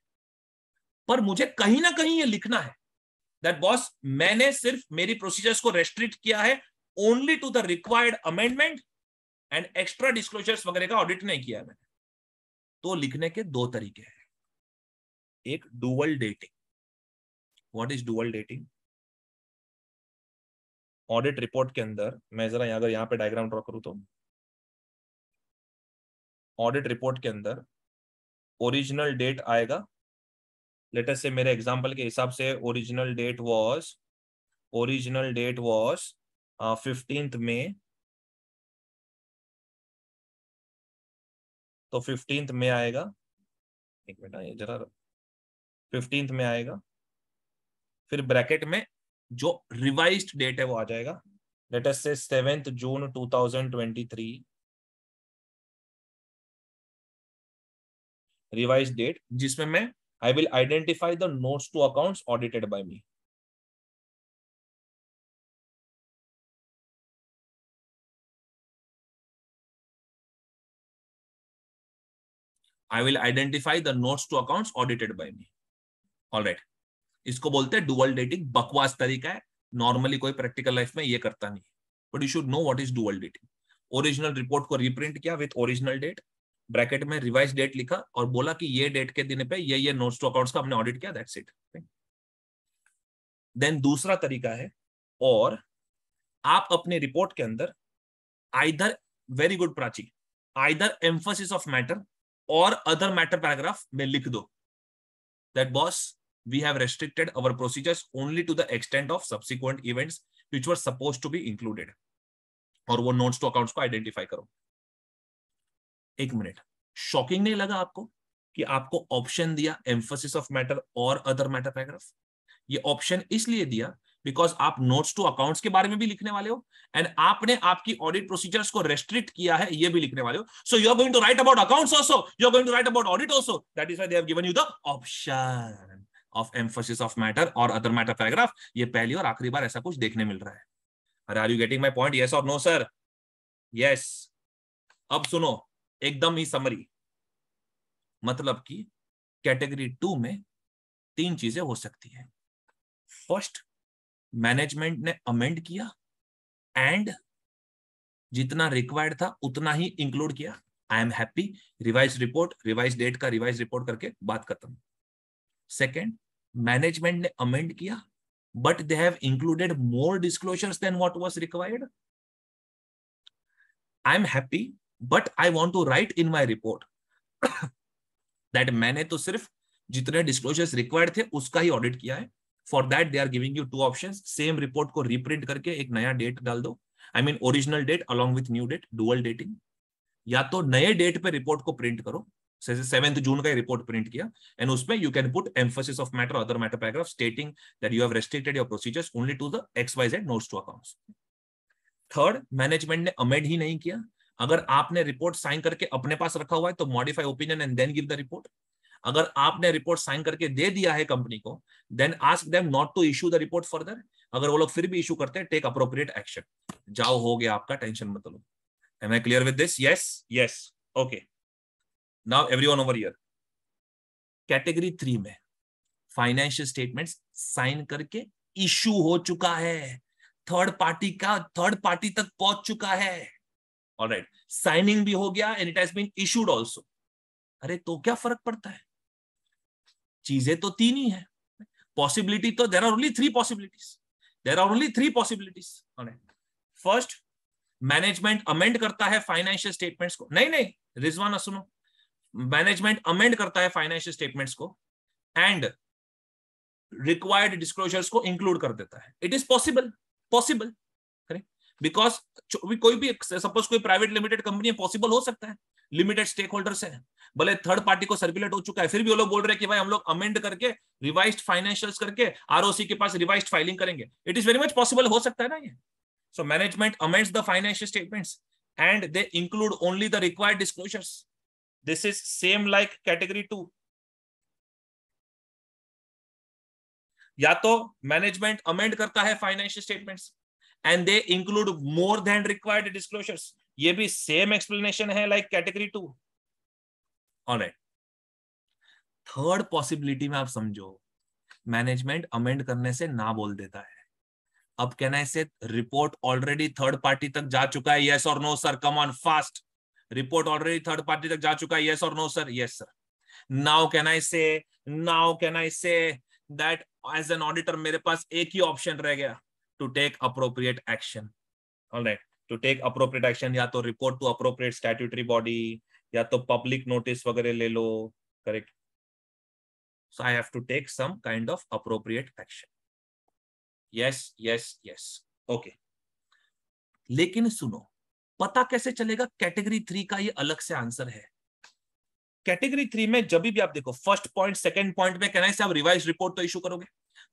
पर मुझे कहीं ना कहीं ये लिखना है दैट बॉस मैंने सिर्फ मेरी प्रोसीजर्स को रेस्ट्रिक्ट किया है only to the required amendment and extra disclosures वगैरह का ऑडिट नहीं किया मैंने तो लिखने के दो तरीके हैं एक dual dating what is dual dating audit report के अंदर मैं जरा अगर यहाँ पे डायग्राम ड्रॉ करूं तो ऑडिट रिपोर्ट के अंदर ओरिजिनल डेट आएगा लेटेस्ट से मेरे एग्जाम्पल के हिसाब से original date was original date was fifteenth May तो फिफ्टींथ में आएगा एक मिनट ये जरा फिफ्टींथ में आएगा फिर ब्रैकेट में जो रिवाइज्ड डेट है वो आ जाएगा लेटेस्ट से seventh June two thousand twenty three revise date जिसमें मैं I will identify the notes to accounts audited by me I will identify the notes to accounts audited by me all right इसको बोलते हैं डुअल डेटिंग बकवास तरीका है नॉर्मली कोई प्रैक्टिकल लाइफ में ये करता नहीं but you should know what is dual dating original report को रिप्रिंट किया विथ ओरिजिनल डेट ब्रैकेट में रिवाइज डेट लिखा और बोला कि ये डेट के दिन पे ये ये नोट्स टू अकाउंट्स का हमने ऑडिट किया दैट्स इट देन दूसरा तरीका है और आप अपने रिपोर्ट के अंदर either very good Prachi either emphasis of matter और अदर मैटर पैराग्राफ में लिख दो that boss we have restricted our procedures only to the extent of subsequent events which were suppose to be included और वो नोट्स टू अकाउंट्स को आइडेंटिफाई करो एक मिनट शॉकिंग नहीं लगा आपको कि आपको ऑप्शन दिया एम्फोसिस ऑफ मैटर और अदर मैटर पैराग्राफ ये ऑप्शन इसलिए दिया बिकॉज आप नोट्स टू अकाउंट्स के बारे में भी लिखने वाले हो एंड आपने आपकी ऑडिट प्रोसीजर्स को रेस्ट्रिक्ट किया है ये भी लिखने वाले हो so you are going to write about accounts also you are going to write about audit also that is why they have given you the option of emphasis of matter और अदर मैटर पैराग्राफ ये पहली और आखिरी बार ऐसा कुछ देखने मिल रहा है अरे are you getting my point yes और नो सर यस अब सुनो एकदम ही समरी मतलब कि कैटेगरी टू में तीन चीजें हो सकती है फर्स्ट मैनेजमेंट ने अमेंड किया एंड जितना रिक्वायर्ड था उतना ही इंक्लूड किया I am happy revise report revise date का रिवाइज रिपोर्ट करके बात खत्म सेकेंड मैनेजमेंट ने अमेंड किया but they have included more disclosures than what was required I am happy but I want to write in my report that मैंने तो सिर्फ जितने डिस्क्लोजर्स रिक्वायर्ड थे उसका ही ऑडिट किया है for that they are giving you two option same report को रिप्रिंट करके एक नया डेट डाल दो I mean original date along with new date dual dating या तो नए डेट पे रिपोर्ट को प्रिंट करो जैसे सेवेंथ जून का रिपोर्ट प्रिंट किया एंड उसमें you can put emphasis of matter other matter paragraph stating that you have restricted your procedures only to the X Y Z notes to accounts third management ने अमेंड ही नहीं किया अगर आपने रिपोर्ट साइन करके अपने पास रखा हुआ है तो modify opinion and then give the report अगर आपने रिपोर्ट साइन करके दे दिया है कंपनी को then ask them not to issue the report further अगर वो लोग फिर भी इशू करते हैं टेक अप्रोप्रिएट एक्शन जाओ हो गया आपका टेंशन मत लो am I clear with this yes yes okay now everyone over here category three में फाइनेंशियल स्टेटमेंट्स साइन करके इशू हो चुका है थर्ड पार्टी का थर्ड पार्टी तक पहुंच चुका है ऑलराइट साइनिंग भी हो गया and it has been issued also अरे तो क्या फर्क पड़ता है चीजें तो तीन ही है पॉसिबिलिटी तो there are only three possibilities there are only three possibilities first management amend करता है फाइनेंशियल स्टेटमेंट्स को नहीं नहीं रिजवाना सुनो मैनेजमेंट अमेंड करता है फाइनेंशियल स्टेटमेंट्स को एंड रिक्वायर्ड डिस्क्लोजर्स को इंक्लूड कर देता है it is possible possible because कोई भी सपोज कोई प्राइवेट लिमिटेड कंपनी है पॉसिबल हो सकता है लिमिटेड स्टेक होल्डर्स है भले थर्ड पार्टी को सर्कुलेट हो चुका है फिर भी वो लोग बोल रहे हैं कि भाई हम लोग अमेंड करके रिवाइज फाइनेंशियल करके आरओसी के पास रिवाइज फाइलिंग करेंगे it is very much possible हो सकता है ना ये so management amends the financial statements and they include only the required disclosures. This is same like category two या तो मैनेजमेंट अमेंड करता है financial statements and they include more than required disclosures ये भी सेम एक्सप्लेनेशन है like category two alright third possibility में आप समझो मैनेजमेंट अमेंड करने से ना बोल देता है अब कहना है रिपोर्ट ऑलरेडी थर्ड पार्टी तक जा चुका है यस और no sir come on fast report already third party तक जा चुका है यस और no sir yes sir now can I say now can I say that as an auditor मेरे पास एक ही ऑप्शन रह गया to take appropriate action to take appropriate action या तो report to appropriate statutory body या तो पब्लिक नोटिस वगैरह ले लो correct so I have to take some kind of appropriate action yes yes yes okay लेकिन सुनो पता कैसे चलेगा कैटेगरी थ्री का ये अलग से आंसर है कैटेगरी थ्री में जब भी आप देखो फर्स्ट पॉइंट सेकंड पॉइंट में कहना है आप रिवाइज रिपोर्ट तो इशू करोगे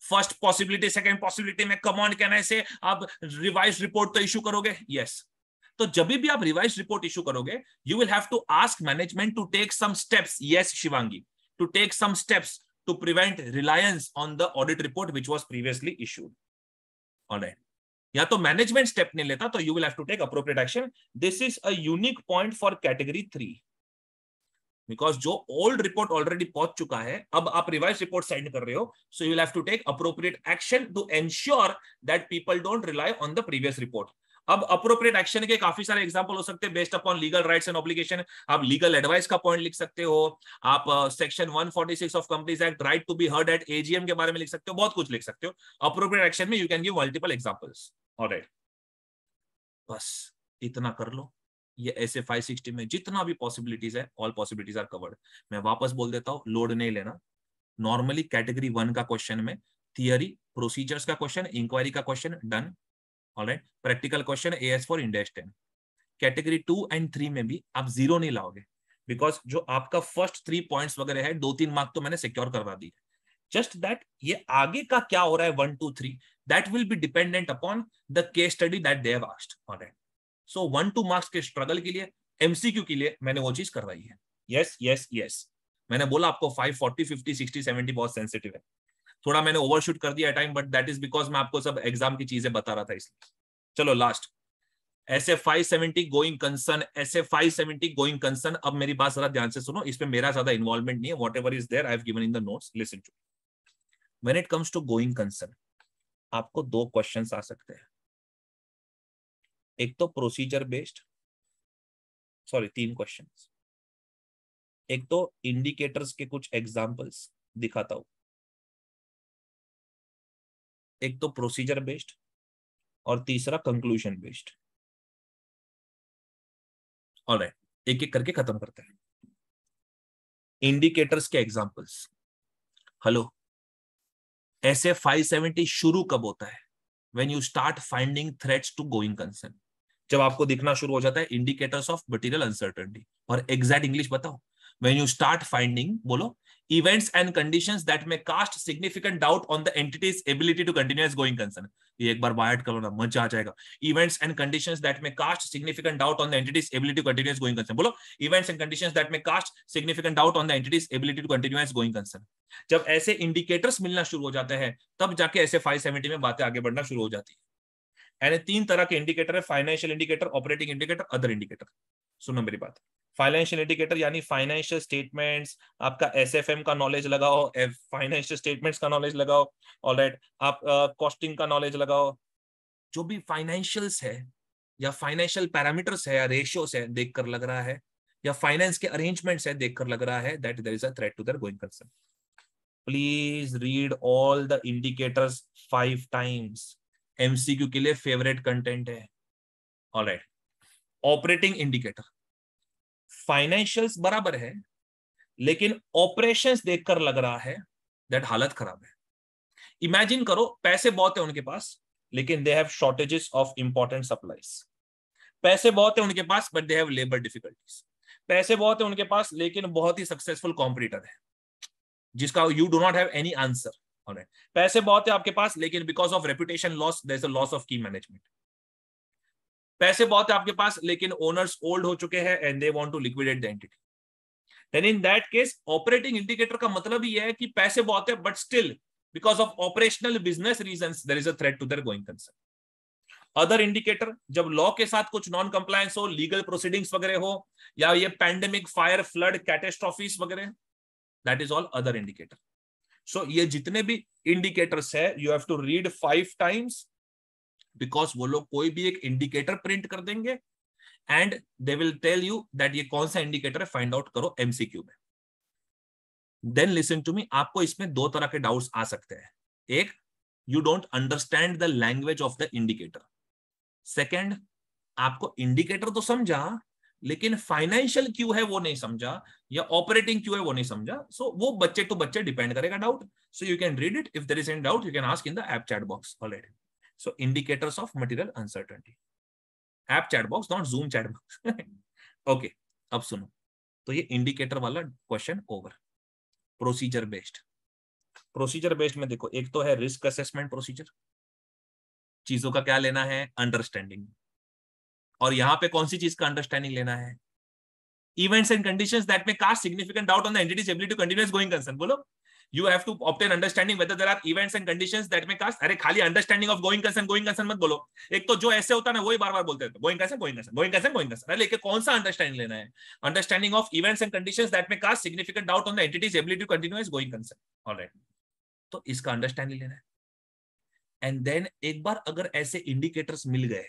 फर्स्ट पॉसिबिलिटी सेकेंड पॉसिबिलिटी में कम ऑन कहने से आप रिवाइज रिपोर्ट तो इशू करोगे यस yes. तो जब भी आप रिवाइज रिपोर्ट इशू करोगे you will have to ask management to take some steps yes Shivangi to take some steps to prevent reliance on the audit report which was previously issued. All या तो मैनेजमेंट स्टेप नहीं लेता तो you will have to take appropriate action this is a unique point for category three because जो ओल्ड रिपोर्ट ऑलरेडी पहुंच चुका है अब आप रिवाइज रिपोर्ट साइन कर रहे हो so you have to take appropriate action to ensure that people don't rely on the previous report अब अप्रोप्रिएट एक्शन के काफी सारे एग्जाम्पल हो सकते हैं based upon legal rights and obligation आप लीगल एडवाइस का पॉइंट लिख सकते हो आप section one forty six of companies act right to be heard at AGM के बारे में लिख सकते हो बहुत कुछ लिख सकते हो अप्रोप्रिएट एक्शन में you can give multiple examples alright बस इतना कर लो ये ऐसे 560 में जितना भी पॉसिबिलिटीज है ऑल पॉसिबिलिटीज आर कवर्ड मैं वापस बोल देता हूँ लोड नहीं लेना नॉर्मली कैटेगरी वन का क्वेश्चन में थियरी प्रोसीजर्स का क्वेश्चन इंक्वायरी का question done alright practical question A S for index ten category two and three में भी आप जीरो नहीं लाओगे बिकॉज जो आपका फर्स्ट थ्री पॉइंट्स वगैरह है दो तीन मार्क तो मैंने सिक्योर करवा दी जस्ट दैट ये आगे का क्या हो रहा है one two three that will be dependent upon the case study that they've asked alright so one two marks के स्ट्रगल के लिए एमसीक्यू के लिए मैंने वो चीज करवाई है यस यस यस मैंने बोला आपको five forty fifty sixty seventy बहुत सेंसिटिव है थोड़ा मैंने ओवरशूट कर दिया time but that is because मैं आपको सब एग्जाम की चीजें बता रहा था इसलिए चलो last S F five seventy going concern S F five seventy going concern अब मेरी बात जरा ध्यान से सुनो इसमें मेरा ज्यादा इन्वॉल्वमेंट नहीं है whatever is there I given in the notes listen to when it comes to going concern आपको दो क्वेश्चन आ सकते हैं एक तो प्रोसीजर बेस्ड सॉरी तीन क्वेश्चन एक तो इंडिकेटर्स के कुछ एग्जाम्पल्स दिखाता हूं एक तो प्रोसीजर बेस्ड और तीसरा कंक्लूजन बेस्ड और एक एक करके खत्म करते हैं इंडिकेटर्स के एग्जाम्पल्स हेलो ऐसे 570 शुरू कब होता है when you start finding threats to going concern जब आपको दिखना शुरू हो जाता है इंडिकेटर्स ऑफ मटीरियल अनसर्टेनिटी और एग्जैक्ट इंग्लिश बताओ व्हेन यू स्टार्ट फाइंडिंग बोलो events and condition that may cast significant doubt on the entity's ability to continues going concern ये एक बार वायड करो ना मजा आ जाएगा events and condition that may cast significant doubt on the entity's ability to continues going concern बोलो events and condition that may cast significant doubt on the entity's ability to continues going concern जब ऐसे इंडिकेटर्स मिलना शुरू हो जाते हैं तब जाके ऐसे फाइव सेवेंटी में बातें आगे बढ़ना शुरू हो जाती है यानी तीन तरह के इंडिकेटर है financial indicator operating indicator other indicator सुनो मेरी बात फाइनेंशियल इंडिकेटर यानी फाइनेंशियल स्टेटमेंट्स आपका एसएफएम का नॉलेज लगाओ फाइनेंशियल स्टेटमेंट्स का नॉलेज लगाओ राइट आप कॉस्टिंग uh, का नॉलेज लगाओ जो भी फाइनेंशियल्स है या फाइनेंशियल पैरामीटर्स है या रेशियोस है देखकर लग रहा है या फाइनेंस के अरेंजमेंट्स है देख कर लग रहा है that there is a threat to their going concern please read all the indicators five times MCQ के लिए फेवरेट कंटेंट है ऑलराइट ऑपरेटिंग इंडिकेटर फाइनेंशियल्स बराबर है लेकिन ऑपरेशंस देखकर लग रहा है दैट हालत खराब है इमेजिन करो पैसे बहुत है उनके पास लेकिन they have shortages of important supplies पैसे बहुत है उनके पास but they have labour difficulties पैसे बहुत है उनके पास लेकिन बहुत ही सक्सेसफुल कॉम्पिटिटर है जिसका you do not have any answer है पैसे बहुत है आपके पास लेकिन because of reputation loss the loss of key management पैसे बहुत है आपके पास लेकिन ओनर्स ओल्ड हो चुके हैं and they want to liquidate the entity then in that case operating indicator का मतलब ये है कि पैसे बहुत है but still because of operational business reason there is a threat to their going concern other indicator जब लॉ के साथ कुछ नॉन कंप्लायंस हो लीगल प्रोसीडिंग्स वगैरह हो या ये पैंडेमिक फायर फ्लड कैटेस्ट्रॉफीज वगैरह that is all other indicator so so, ये जितने भी इंडिकेटर्स है you have to read five times because वो लोग कोई भी एक इंडिकेटर प्रिंट कर देंगे and they will tell you that ये कौन सा इंडिकेटर है फाइंड आउट करो एमसीक्यू में देन लिसन टू मी आपको इसमें दो तरह के डाउट्स आ सकते हैं एक you don't understand the language of the indicator second आपको इंडिकेटर तो समझा लेकिन फाइनेंशियल क्यों है वो नहीं समझा या ऑपरेटिंग क्यों है वो नहीं समझा सो so, वो बच्चे टू तो बच्चे डिपेंड करेगा doubt so you can read it if there is an doubt you can ask in the app chat box already so indicators of material uncertainty app chat box not zoom chat box okay अब सुनो तो ये इंडिकेटर वाला question over procedure based procedure based में देखो एक तो है रिस्क असेसमेंट प्रोसीजर चीजों का क्या लेना है अंडरस्टैंडिंग और यहां पे कौन सी चीज का अंडरस्टैंडिंग लेना है events and conditions that may cast significant doubt on the entity's ability to continues going concern बोलो you have to obtain understanding whether there are events and conditions that may cast अरे खाली understanding of going concern going concern मत बोलो एक तो जो ऐसे होता है ना वही बार बार बोलते going concern going concern going concern going concern लेकिन कौन सा अंडरस्टैंडिंग लेना है understanding of events and conditions that may cast significant doubt on the entity's ability to continues going concern alright तो इसका अंडरस्टैंडिंग लेना है एंड देन एक बार अगर ऐसे इंडिकेटर्स मिल गए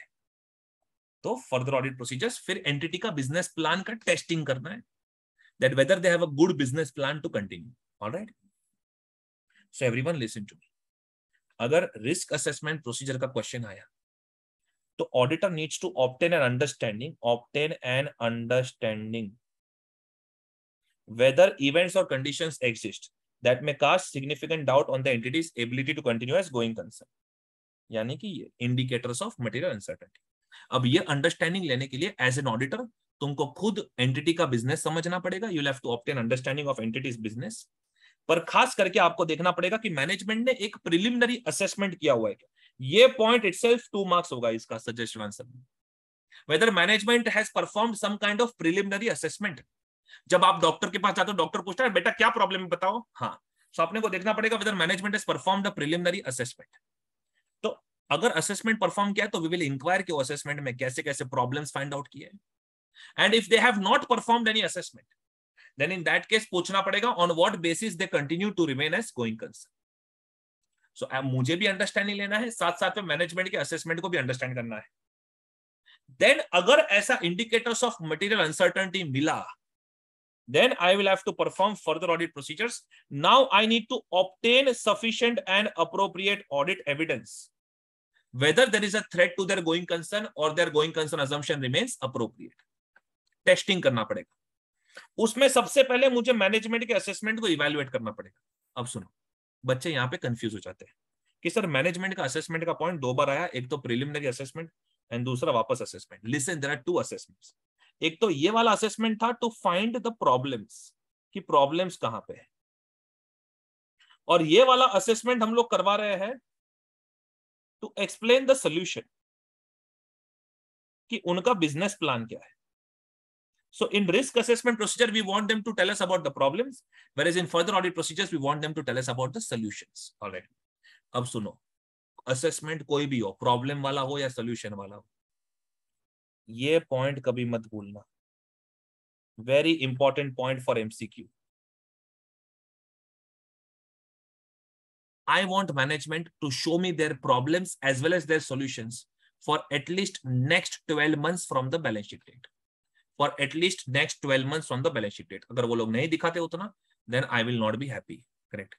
तो फर्दर ऑडिट प्रोसीजर्स फिर एंटिटी का बिजनेस प्लान का टेस्टिंग करना है that whether they have a good business plan to continue all right so every everyone listen to me अगर रिस्क असेसमेंट प्रोसीजर का क्वेश्चन आया तो auditor needs to obtain an understanding obtain an understanding whether events और condition exist that may cast significant doubt on the entity's ability to continue as going concern यानी कि ये इंडिकेटर्स ऑफ मटेरियल अनसर्टेनिटी अब ये अंडरस्टैंडिंग लेने के लिए एज एन ऑडिटर तुमको खुद एंटिटी का बिजनेस समझना पड़ेगा you have to obtain understanding of entity's business पर खास करके आपको देखना पड़ेगा कि मैनेजमेंट ने एक प्रिलिमिनरी असेसमेंट किया हुआ है क्या ये point itself two marks होगा इसका suggestion answer whether management has perform some kind of preliminary assessment जब आप डॉक्टर के पास जाते हो डॉक्टर पूछता है बेटा क्या प्रॉब्लम है बताओ हाँ सो तो so, आपने को देखना पड़ेगा whether management has perform the preliminary assessment अगर असेसमेंट परफॉर्म किया तो वी विल इंक्वायर के असेसमेंट में कैसे कैसे प्रॉब्लम फाइंड आउट किए and if they have not perform any assessment then in that case पूछना पड़ेगा on what basis they continue to remain as going concern so so, मुझे भी अंडरस्टैंडिंग लेना है साथ साथ में मैनेजमेंट के असेसमेंट को भी अंडरस्टैंड करना है देन अगर ऐसा इंडिकेटर्स ऑफ मटेरियल अनसर्टनिटी मिला then I will have to perform further audit procedures now I need to obtain sufficient and appropriate audit evidence whether there is a threat to their going concern or their going concern assumption remains appropriate testing करना पड़ेगा उसमें सबसे पहले मुझे मैनेजमेंट के असेसमेंट को इवेल्युएट करना पड़ेगा अब सुनो बच्चे यहाँ पे कंफ्यूज हो जाते हैं कि सर मैनेजमेंट का असेसमेंट का पॉइंट दो बार आया एक तो प्रिलिमिनरी असेसमेंट एंड दूसरा वापस assessment listen there are two assessments एक तो ये वाला असेसमेंट था टू फाइंड द प्रॉब्लम्स कि प्रॉब्लम्स कहाँ पे है और ये वाला असेसमेंट हम लोग करवा रहे हैं टू एक्सप्लेन द सोल्यूशन कि उनका बिजनेस प्लान क्या है so in risk assessment procedure we want them to tell about the problem where is in further audit procedures we want them to tell about the solution अब सुनो असेसमेंट कोई भी हो प्रॉब्लम वाला हो या सोल्यूशन वाला हो यह पॉइंट कभी मत भूलना very important point for MCQ I want management to show me their problems as well as their solutions for at least next 12 months from the balance sheet date. For at least next 12 months from the balance sheet date. agar wo log nahi dikhate utna then I will not be happy. Correct.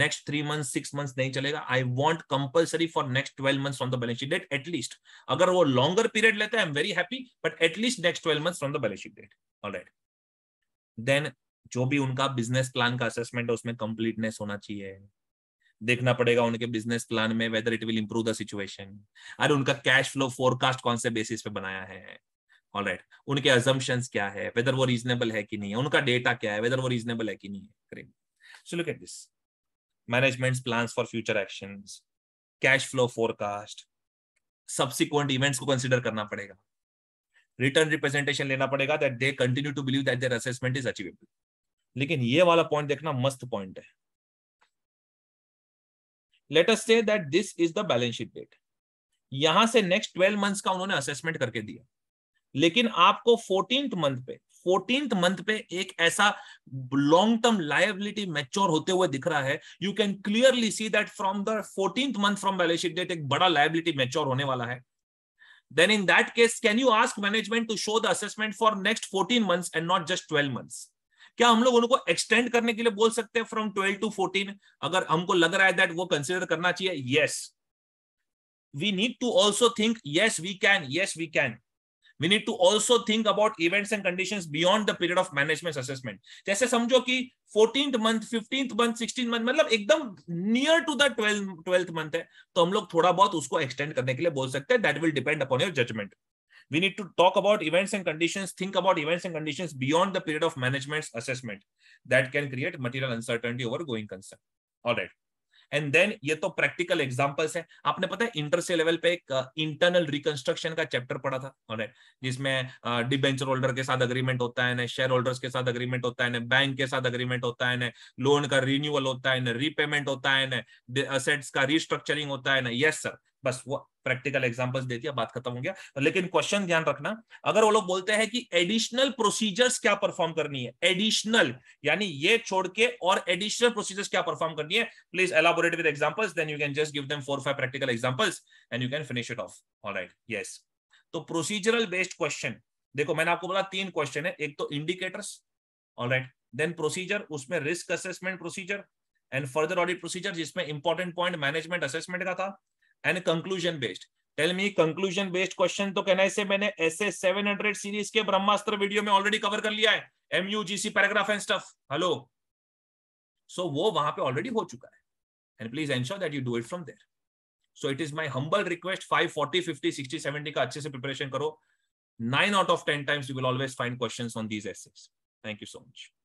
next 3 months 6 months nahi chalega i want compulsory for next 12 months from the balance sheet date at least agar wo longer period period i am very happy but at least next 12 months from the balance sheet date all right then जो भी उनका बिजनेस प्लान का असेसमेंट है उसमें कंप्लीटनेस होना चाहिए देखना पड़ेगा उनके बिजनेस प्लान में whether it will improve the situation अरे उनका कैश फ्लो फोरकास्ट कौन से बेसिस पे बनाया है ऑल राइट right. उनके अजम्पन क्या है वेदर वो रीजनेबल है कि नहीं है उनका डेटा क्या है वेदर वो रीजनेबल है कि नहीं है so look at this management plan for future action cash flow forecast subsequent events को कंसिडर करना पड़ेगा रिटर्न रिप्रेजेंटेशन लेना पड़ेगा that they continue to believe that their assessment is achievable लेकिन ये वाला पॉइंट देखना मस्त पॉइंट है let us say that this is the balance sheet date यहां से नेक्स्ट 12 मंथ्स का उन्होंने असेसमेंट करके दिया लेकिन आपको फोर्टीन मंथ पे फोर्टीन मंथ पे एक ऐसा लॉन्ग टर्म लाइबिलिटी मैच्योर होते हुए दिख रहा है you can clearly see that from the fourteen month from balance sheet date एक बड़ा लाइबिलिटी मैच्योर होने वाला है then in that case can you ask management to show the assessment for next 14 months and not just 12 months क्या हम लोग उनको एक्सटेंड करने के लिए बोल सकते हैं फ्रॉम ट्वेल्व टू फोर्टीन अगर हमको लग रहा है दैट वो कंसिडर करना चाहिए yes we need to also think yes we can yes we can we need to also think about events and condition beyond the period of management assessment जैसे समझो कि fourteen month 15th month sixteen month मतलब एकदम near to the 12th 12th month है तो हम लोग थोड़ा बहुत उसको एक्सटेंड करने के लिए बोल सकते हैं that will depend upon your judgement we need to talk about events and conditions, think about events and conditions beyond the period of management's assessment that can create material uncertainty over going concern. All right. And then ये तो प्रैक्टिकल एग्जांपल्स हैं आपने पता है इंटर से लेवल पे एक इंटरनल रिकंस्ट्रक्शन का चैप्टर पढ़ा था ऑलराइट जिसमें डिबेंचर होल्डर के साथ अग्रीमेंट होता है शेयर होल्डर्स के साथ अग्रीमेंट होता है बैंक के साथ अग्रीमेंट होता है लोन का रिन्यूअल होता है रीपेमेंट होता है असेट्स का रिस्ट्रक्चरिंग होता है यस सर बस वो प्रैक्टिकल एग्जाम्पल्स दे दिया बात खत्म हो गया तो लेकिन क्वेश्चन ध्यान रखना अगर वो लोग बोलते हैं कि एडिशनल प्रोसीजर्स क्या परफॉर्म करनी है एडिशनल यानी ये छोड़ के और एडिशनल प्रोसीजर्स क्या परफॉर्म करनी है please elaborate with examples then you can just give them four five practical examples and you can finish it off all right yes तो प्रोसीजरल बेस्ड क्वेश्चन देखो मैंने आपको बोला तीन क्वेश्चन है एक तो indicators all right then procedure उसमें risk assessment procedure and further audit procedure जिसमें इंपॉर्टेंट पॉइंट मैनेजमेंट असेसमेंट का था and conclusion based tell me conclusion based question तो कहना से मैंने ऐसे 700 सीरीज के ब्रह्मास्त्र वीडियो में ऑलरेडी कवर कर लिया है MUGC paragraph and stuff hello so वो वहां पे ऑलरेडी हो चुका है and please ensure that you do it from there so it is my humble request 5 40 50 60 70 का अच्छे से प्रिपरेशन करो 9 out of 10 times you will always find questions on these SAs thank you so much